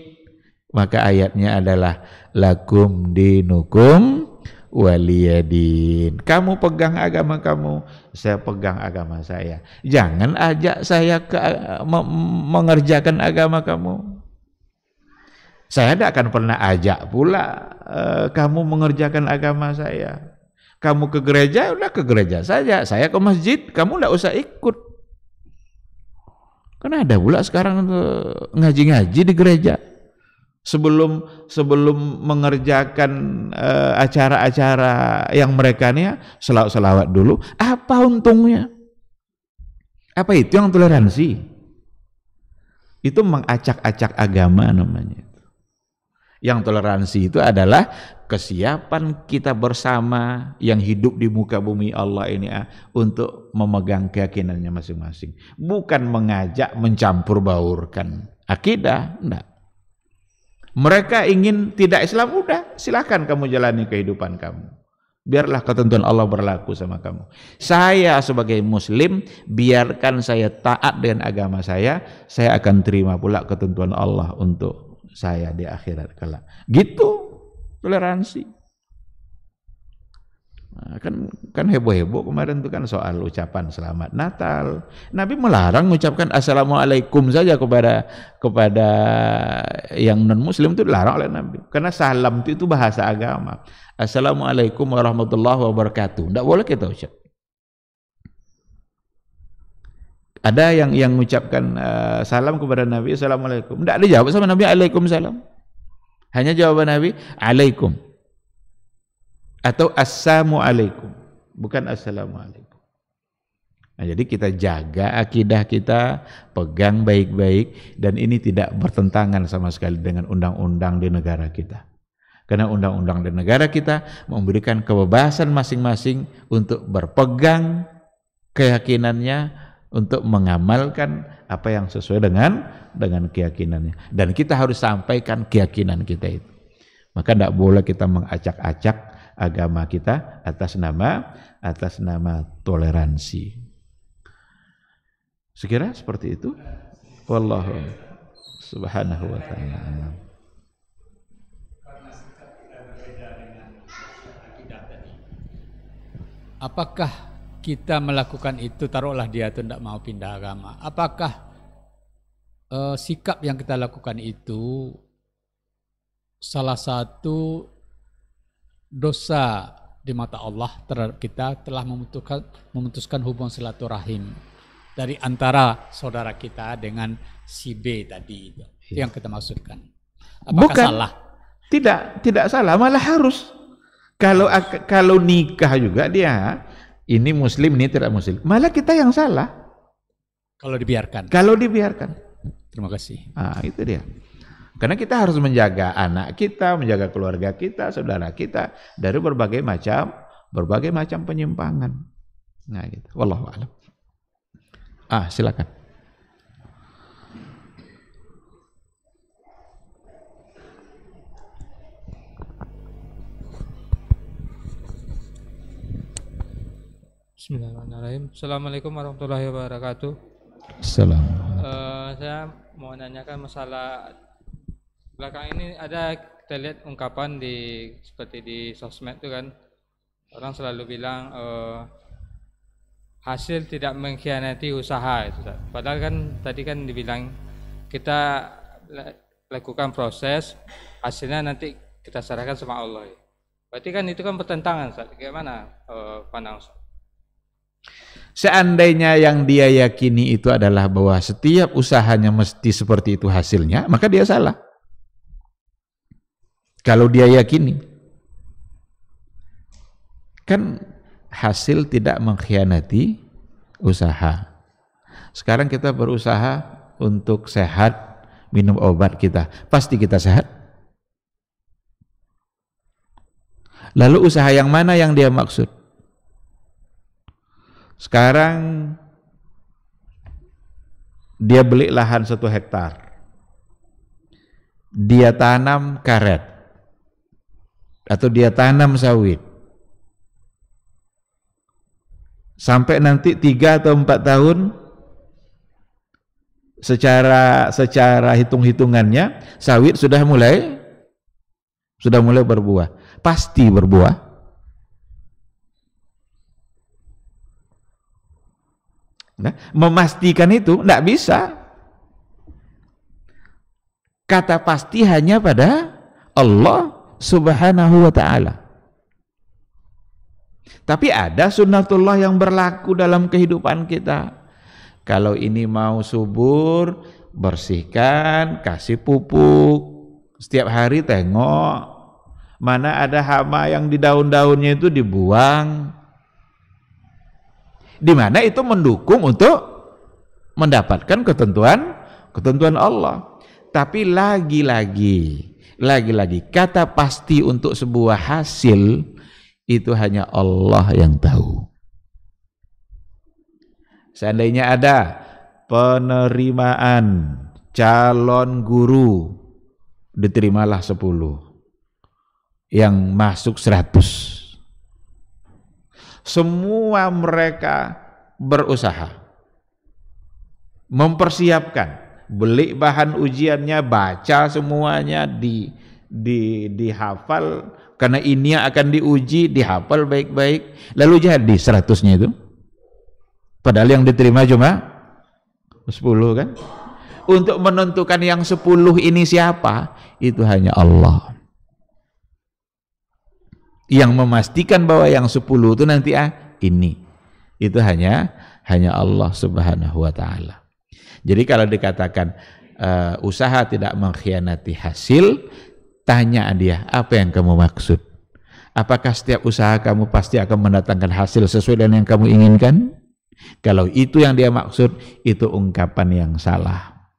maka ayatnya adalah lakum dinukum waliyadin. Kamu pegang agama kamu, saya pegang agama saya. Jangan ajak saya ke, me, mengerjakan agama kamu. Saya tidak akan pernah ajak pula eh, kamu mengerjakan agama saya. Kamu ke gereja, ya udah ke gereja saja. Saya ke masjid, kamu tidak usah ikut. Karena ada pula sekarang eh, ngaji-ngaji di gereja. Sebelum sebelum mengerjakan eh, acara-acara uh, yang mereka nih ya, selawat-selawat dulu, apa untungnya? Apa itu yang toleransi? Itu mengacak-acak agama namanya. Yang toleransi itu adalah kesiapan kita bersama yang hidup di muka bumi Allah ini ah, untuk memegang keyakinannya masing-masing. Bukan mengajak mencampur baurkan akidah, enggak. Mereka ingin tidak Islam, udah silahkan kamu jalani kehidupan kamu. Biarlah ketentuan Allah berlaku sama kamu. Saya sebagai muslim, biarkan saya taat dengan agama saya, saya akan terima pula ketentuan Allah untuk saya di akhirat kelak. Gitu toleransi. Nah, kan kan heboh-heboh kemarin itu kan soal ucapan selamat Natal. Nabi melarang mengucapkan assalamualaikum saja kepada kepada yang non muslim itu dilarang oleh Nabi. Karena salam itu, itu bahasa agama. Assalamualaikum warahmatullahi wabarakatuh. Tidak boleh kita ucap. Ada yang yang mengucapkan uh, salam kepada Nabi, Assalamualaikum. Tidak dijawab sama Nabi, Waalaikumsalam. Hanya jawaban Nabi, Alaikum. Atau alaikum, Bukan Assalamualaikum. Nah, jadi kita jaga akidah kita, pegang baik-baik, dan ini tidak bertentangan sama sekali dengan undang-undang di negara kita. Karena undang-undang di negara kita memberikan kebebasan masing-masing untuk berpegang keyakinannya untuk mengamalkan apa yang sesuai dengan dengan keyakinannya dan kita harus sampaikan keyakinan kita itu maka tidak boleh kita mengacak-acak agama kita atas nama atas nama toleransi sekira seperti itu wallahu subhanahu wa taala apakah kita melakukan itu taruhlah dia itu tidak mau pindah agama apakah uh, sikap yang kita lakukan itu salah satu dosa di mata Allah terhadap kita telah memutuskan memutuskan hubungan silaturahim dari antara saudara kita dengan si B tadi ya. yang kita maksudkan apakah Bukan. salah tidak tidak salah malah harus kalau kalau nikah juga dia ini muslim, ini tidak muslim. Malah kita yang salah. Kalau dibiarkan. Kalau dibiarkan. Terima kasih. Ah, itu dia. Karena kita harus menjaga anak kita, menjaga keluarga kita, saudara kita dari berbagai macam berbagai macam penyimpangan. Nah, gitu. Wallahu a'lam. Ah, silakan. Bismillahirrahmanirrahim. Assalamualaikum warahmatullahi wabarakatuh. Salam. Uh, saya mau nanyakan masalah belakang ini ada kita lihat ungkapan di seperti di sosmed itu kan orang selalu bilang uh, hasil tidak mengkhianati usaha itu. Padahal kan tadi kan dibilang kita lakukan proses hasilnya nanti kita serahkan sama Allah. Berarti kan itu kan pertentangan, Bagaimana uh, eh, pandang Ustaz? Seandainya yang dia yakini itu adalah bahwa setiap usahanya mesti seperti itu hasilnya, maka dia salah. Kalau dia yakini. Kan hasil tidak mengkhianati usaha. Sekarang kita berusaha untuk sehat, minum obat kita. Pasti kita sehat. Lalu usaha yang mana yang dia maksud? Sekarang dia beli lahan satu hektar. Dia tanam karet atau dia tanam sawit. Sampai nanti tiga atau empat tahun secara secara hitung-hitungannya sawit sudah mulai sudah mulai berbuah. Pasti berbuah Nah, memastikan itu tidak bisa. Kata pasti hanya pada Allah Subhanahu wa taala. Tapi ada sunnatullah yang berlaku dalam kehidupan kita. Kalau ini mau subur, bersihkan, kasih pupuk. Setiap hari tengok mana ada hama yang di daun-daunnya itu dibuang di mana itu mendukung untuk mendapatkan ketentuan ketentuan Allah. Tapi lagi-lagi, lagi-lagi kata pasti untuk sebuah hasil itu hanya Allah yang tahu. Seandainya ada penerimaan calon guru, diterimalah 10. Yang masuk 100 semua mereka berusaha mempersiapkan beli bahan ujiannya baca semuanya di di dihafal karena ini akan diuji dihafal baik-baik lalu jadi seratusnya itu padahal yang diterima cuma sepuluh kan untuk menentukan yang sepuluh ini siapa itu hanya Allah yang memastikan bahwa yang sepuluh itu nanti ah, ini. Itu hanya hanya Allah Subhanahu wa taala. Jadi kalau dikatakan uh, usaha tidak mengkhianati hasil, tanya dia, apa yang kamu maksud? Apakah setiap usaha kamu pasti akan mendatangkan hasil sesuai dengan yang kamu inginkan? Kalau itu yang dia maksud, itu ungkapan yang salah.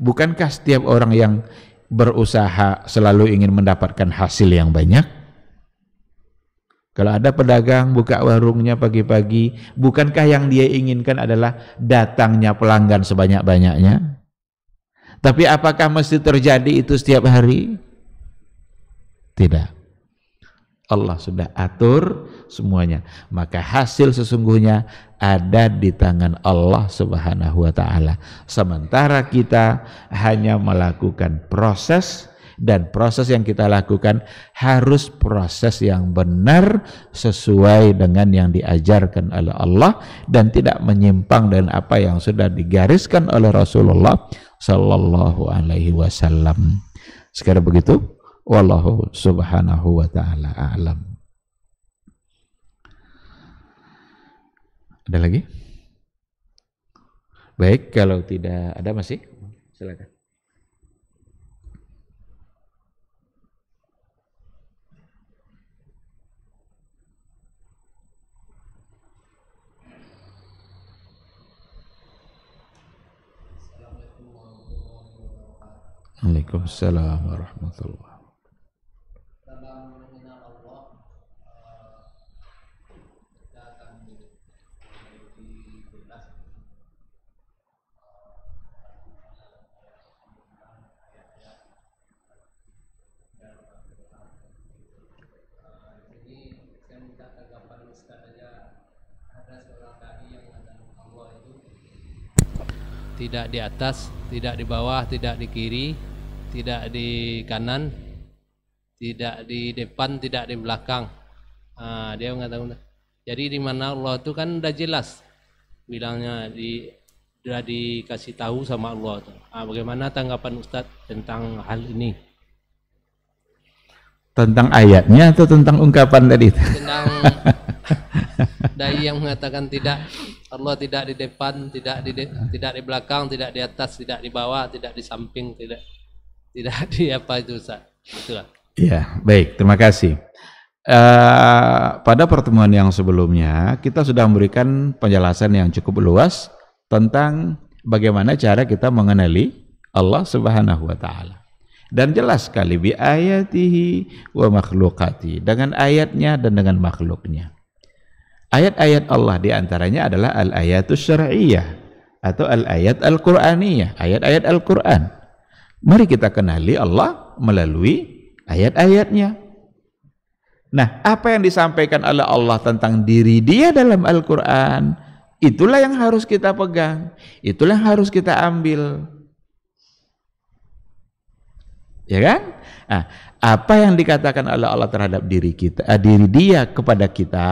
Bukankah setiap orang yang berusaha selalu ingin mendapatkan hasil yang banyak. Kalau ada pedagang buka warungnya pagi-pagi, bukankah yang dia inginkan adalah datangnya pelanggan sebanyak-banyaknya? Tapi apakah mesti terjadi itu setiap hari? Tidak. Allah sudah atur semuanya. Maka hasil sesungguhnya ada di tangan Allah Subhanahu wa taala. Sementara kita hanya melakukan proses dan proses yang kita lakukan harus proses yang benar sesuai dengan yang diajarkan oleh Allah dan tidak menyimpang dengan apa yang sudah digariskan oleh Rasulullah sallallahu alaihi wasallam. Sekarang begitu, wallahu subhanahu wa taala alam. Ada lagi? Baik, kalau tidak ada masih silakan. assalamualaikum warahmatullahi tidak di atas, tidak di bawah, tidak di kiri, tidak di kanan, tidak di depan, tidak di belakang. Nah, dia mengatakan. Jadi di mana Allah itu kan udah jelas bilangnya di sudah dikasih tahu sama Allah. Nah, bagaimana tanggapan Ustadz tentang hal ini? Tentang ayatnya atau tentang ungkapan tadi? Tentang Dai yang mengatakan tidak Allah tidak di depan, tidak di de, tidak di belakang, tidak di atas, tidak di bawah, tidak di samping, tidak tidak di apa itu Ustaz. Itulah. Iya, baik. Terima kasih. Uh, pada pertemuan yang sebelumnya kita sudah memberikan penjelasan yang cukup luas tentang bagaimana cara kita mengenali Allah Subhanahu wa taala. Dan jelas sekali bi ayatihi wa makhlukati dengan ayatnya dan dengan makhluknya. Ayat-ayat Allah diantaranya adalah al-ayatus syar'iyah atau al-ayat al-Qur'aniyah, ayat-ayat Al-Qur'an. Mari kita kenali Allah melalui ayat-ayatnya. Nah, apa yang disampaikan oleh Allah tentang diri dia dalam Al-Quran, itulah yang harus kita pegang, itulah yang harus kita ambil. Ya kan? Nah, apa yang dikatakan oleh Allah terhadap diri kita, eh, diri dia kepada kita,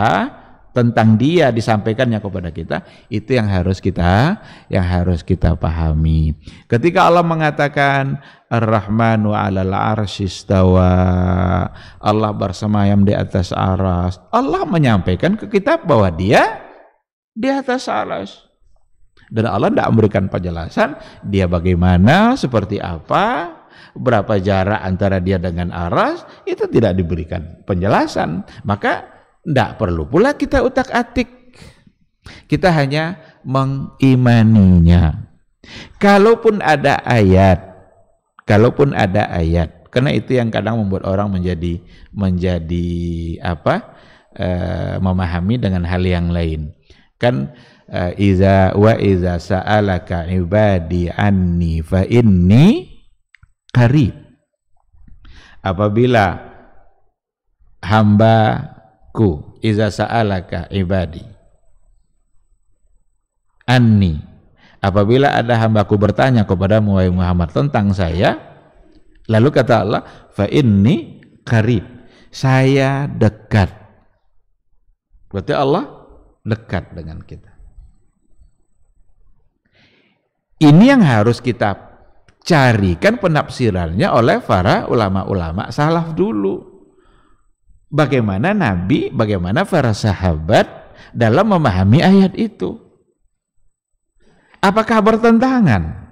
tentang dia disampaikannya kepada kita itu yang harus kita yang harus kita pahami ketika Allah mengatakan Ar-Rahmanu 'alal arsistawa Allah bersemayam di atas aras Allah menyampaikan ke kita bahwa dia di atas aras dan Allah tidak memberikan penjelasan dia bagaimana seperti apa berapa jarak antara dia dengan aras itu tidak diberikan penjelasan maka tidak perlu pula kita utak-atik. Kita hanya mengimaninya. Kalaupun ada ayat, kalaupun ada ayat, karena itu yang kadang membuat orang menjadi menjadi apa? E, memahami dengan hal yang lain. Kan e, iza wa iza sa'alaka ibadi anni fa inni karib. Apabila hamba ku iza sa'alaka ibadi anni apabila ada hambaku bertanya kepadamu wahai Muhammad tentang saya lalu kata Allah fa inni karib saya dekat berarti Allah dekat dengan kita ini yang harus kita carikan penafsirannya oleh para ulama-ulama salaf dulu bagaimana Nabi, bagaimana para sahabat dalam memahami ayat itu. Apakah bertentangan?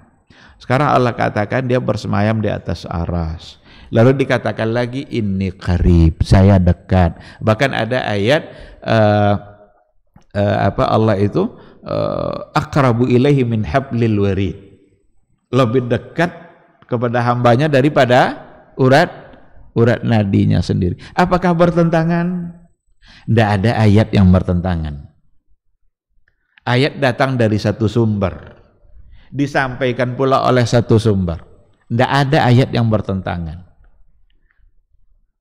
Sekarang Allah katakan dia bersemayam di atas aras. Lalu dikatakan lagi ini karib, saya dekat. Bahkan ada ayat uh, uh, apa Allah itu uh, eh, akrabu ilaihi min hablil warid. Lebih dekat kepada hambanya daripada urat urat nadinya sendiri. Apakah bertentangan? Tidak ada ayat yang bertentangan. Ayat datang dari satu sumber, disampaikan pula oleh satu sumber. Tidak ada ayat yang bertentangan.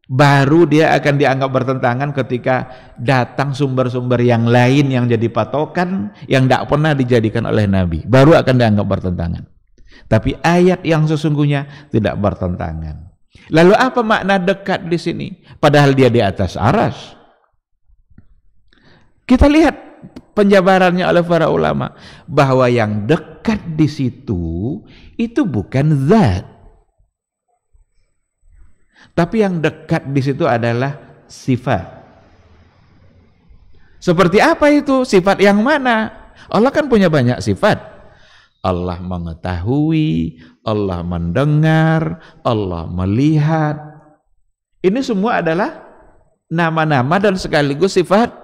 Baru dia akan dianggap bertentangan ketika datang sumber-sumber yang lain yang jadi patokan yang tidak pernah dijadikan oleh Nabi. Baru akan dianggap bertentangan. Tapi ayat yang sesungguhnya tidak bertentangan. Lalu apa makna dekat di sini? Padahal dia di atas aras. Kita lihat penjabarannya oleh para ulama bahwa yang dekat di situ itu bukan zat. Tapi yang dekat di situ adalah sifat. Seperti apa itu? Sifat yang mana? Allah kan punya banyak sifat. Allah mengetahui, Allah mendengar, Allah melihat. Ini semua adalah nama-nama dan sekaligus sifat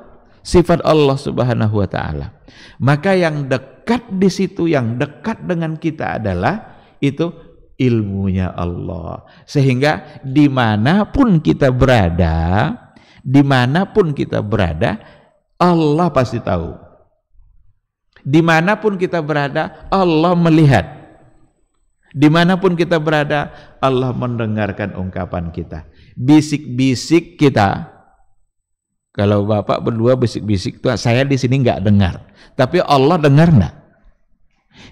sifat Allah Subhanahu wa taala. Maka yang dekat di situ, yang dekat dengan kita adalah itu ilmunya Allah. Sehingga dimanapun kita berada, dimanapun kita berada, Allah pasti tahu. Dimanapun kita berada, Allah melihat. Dimanapun kita berada, Allah mendengarkan ungkapan kita. Bisik-bisik kita. Kalau bapak berdua bisik-bisik tuh, saya di sini nggak dengar. Tapi Allah dengar nggak?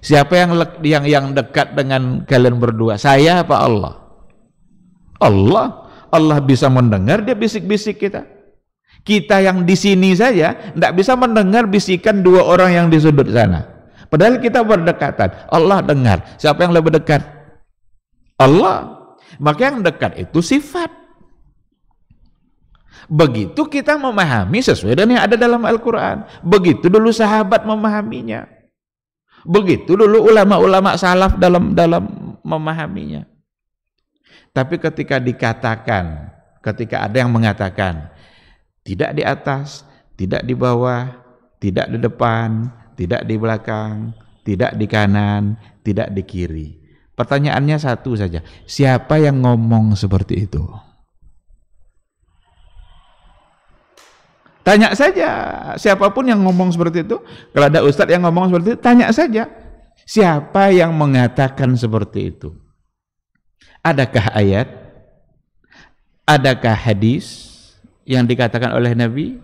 Siapa yang yang yang dekat dengan kalian berdua? Saya apa Allah? Allah. Allah bisa mendengar dia bisik-bisik kita. Kita yang di sini saja tidak bisa mendengar bisikan dua orang yang di sudut sana. Padahal kita berdekatan. Allah dengar. Siapa yang lebih dekat? Allah. Maka yang dekat itu sifat. Begitu kita memahami sesuai dengan yang ada dalam Al-Quran. Begitu dulu sahabat memahaminya. Begitu dulu ulama-ulama salaf dalam dalam memahaminya. Tapi ketika dikatakan, ketika ada yang mengatakan, tidak di atas, tidak di bawah, tidak di depan, tidak di belakang, tidak di kanan, tidak di kiri. Pertanyaannya satu saja, siapa yang ngomong seperti itu? Tanya saja, siapapun yang ngomong seperti itu, kalau ada ustadz yang ngomong seperti itu, tanya saja, siapa yang mengatakan seperti itu? Adakah ayat? Adakah hadis? yang dikatakan oleh Nabi?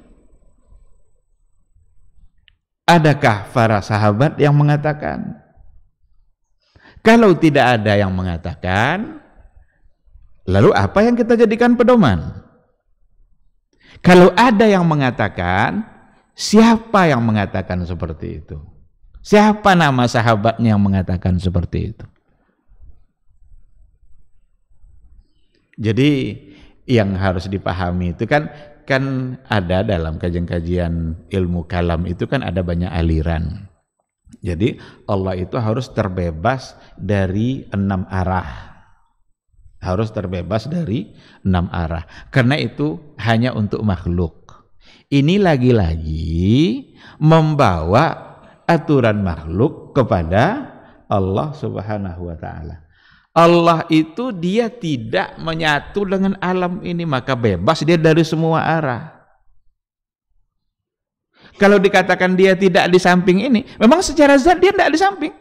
Adakah para sahabat yang mengatakan? Kalau tidak ada yang mengatakan, lalu apa yang kita jadikan pedoman? Kalau ada yang mengatakan, siapa yang mengatakan seperti itu? Siapa nama sahabatnya yang mengatakan seperti itu? Jadi yang harus dipahami itu kan kan ada dalam kajian-kajian ilmu kalam itu kan ada banyak aliran. Jadi Allah itu harus terbebas dari enam arah. Harus terbebas dari enam arah. Karena itu hanya untuk makhluk. Ini lagi-lagi membawa aturan makhluk kepada Allah Subhanahu wa taala. Allah itu dia tidak menyatu dengan alam ini maka bebas dia dari semua arah. Kalau dikatakan dia tidak di samping ini, memang secara zat dia tidak di samping.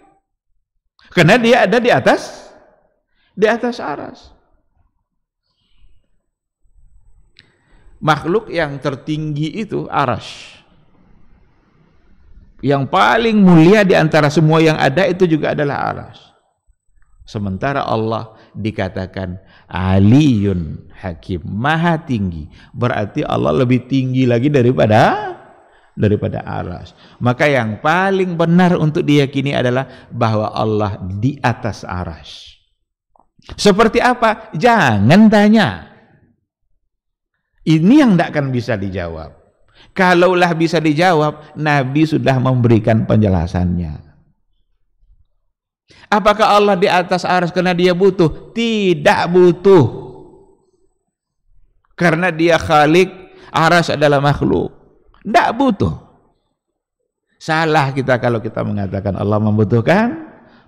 Karena dia ada di atas di atas aras. Makhluk yang tertinggi itu aras. Yang paling mulia di antara semua yang ada itu juga adalah aras. Sementara Allah dikatakan Aliyun Hakim, Maha Tinggi. Berarti Allah lebih tinggi lagi daripada daripada aras. Maka yang paling benar untuk diyakini adalah bahwa Allah di atas aras. Seperti apa? Jangan tanya. Ini yang tidak akan bisa dijawab. Kalaulah bisa dijawab, Nabi sudah memberikan penjelasannya. Apakah Allah di atas aras karena dia butuh? Tidak butuh. Karena dia khalik, aras adalah makhluk. Tidak butuh. Salah kita kalau kita mengatakan Allah membutuhkan,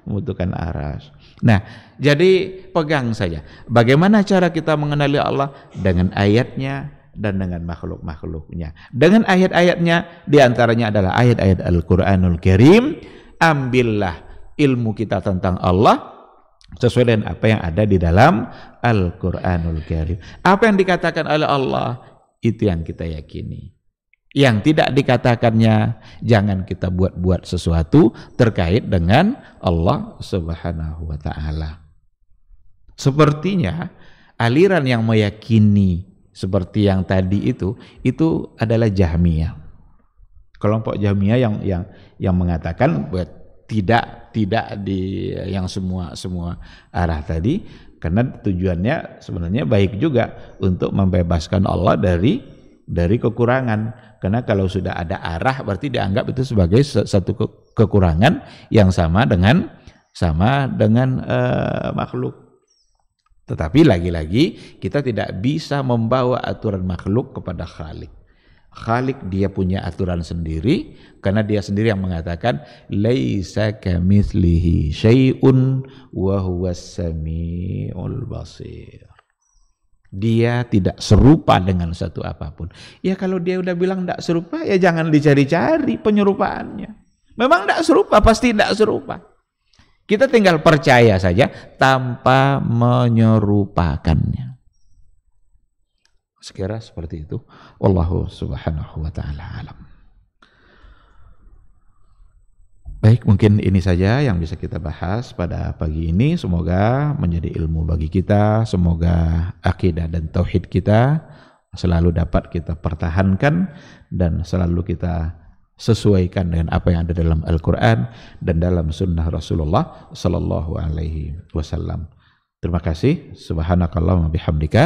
membutuhkan aras. Nah, jadi pegang saja. Bagaimana cara kita mengenali Allah? Dengan ayatnya dan dengan makhluk-makhluknya. Dengan ayat-ayatnya, diantaranya adalah ayat-ayat Al-Quranul Karim. Ambillah ilmu kita tentang Allah sesuai dengan apa yang ada di dalam Al-Qur'anul Karim. Apa yang dikatakan oleh Allah itu yang kita yakini. Yang tidak dikatakannya jangan kita buat-buat sesuatu terkait dengan Allah Subhanahu wa taala. Sepertinya aliran yang meyakini seperti yang tadi itu itu adalah Jahmiyah. Kelompok Jahmiyah yang yang yang mengatakan buat tidak tidak di yang semua semua arah tadi karena tujuannya sebenarnya baik juga untuk membebaskan Allah dari dari kekurangan karena kalau sudah ada arah berarti dianggap itu sebagai satu kekurangan yang sama dengan sama dengan uh, makhluk tetapi lagi-lagi kita tidak bisa membawa aturan makhluk kepada khalik Khalik dia punya aturan sendiri karena dia sendiri yang mengatakan laisa kamitslihi syai'un wa huwas samiul basir. Dia tidak serupa dengan satu apapun. Ya kalau dia udah bilang tidak serupa ya jangan dicari-cari penyerupaannya. Memang tidak serupa, pasti tidak serupa. Kita tinggal percaya saja tanpa menyerupakannya. Sekira seperti itu. Wallahu subhanahu wa ta'ala alam. Baik, mungkin ini saja yang bisa kita bahas pada pagi ini. Semoga menjadi ilmu bagi kita, semoga akidah dan tauhid kita selalu dapat kita pertahankan dan selalu kita sesuaikan dengan apa yang ada dalam Al-Quran dan dalam sunnah Rasulullah Sallallahu Alaihi Wasallam. Terima kasih. Subhanakallah bihamdika.